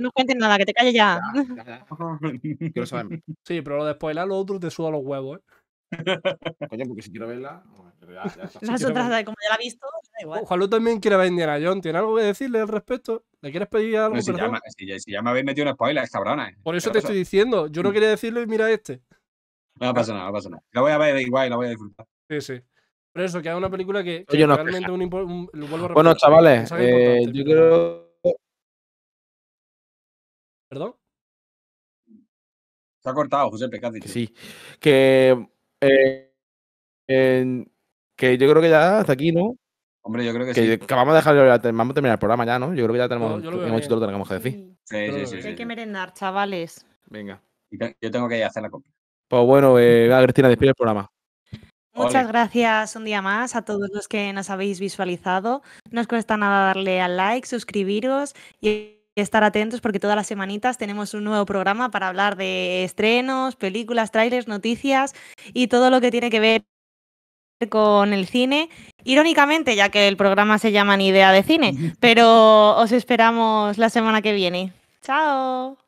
no, cuentes nada, que te calles ya. quiero saber. Sí, pero lo de spoiler lo otro te suda los huevos, ¿eh? [laughs] Coño, porque si quiero verla... Eh, como ya la ha visto, da igual. también quiere ver Indiana Jones. ¿Tiene algo que decirle al respecto? ¿Le quieres pedir algo? si, ya, me habéis metido un spoiler, cabrona. Por eso te estoy diciendo. Yo no mm. quería decirlo y mira este. No pasa nada, no pasa nada. La voy a ver igual y la voy a disfrutar. Sí, sí. Por eso, que es una película que, realmente un, vuelvo a Bueno, chavales, eh, yo creo... ¿Perdón? Se ha cortado, José Pecati. Sí, que... Eh, en que yo creo que ya hasta aquí, ¿no? Hombre, yo creo que, sí. vamos a vamos a terminar el programa ya, ¿no? Yo creo que ya tenemos, no, lo que tenemos que decir. Sí, sí, sí. hay que merendar, chavales. Venga. Yo tengo que ir a hacer la compra. Pues bueno, eh, Cristina, despide el programa. Muchas gracias un día más a todos los que nos habéis visualizado. No os cuesta nada darle al like, suscribiros y estar atentos porque todas las semanitas tenemos un nuevo programa para hablar de estrenos, películas, trailers, noticias y todo lo que tiene que ver con el cine. Irónicamente, ya que el programa se llama Ni idea de cine, pero os esperamos la semana que viene. Chao.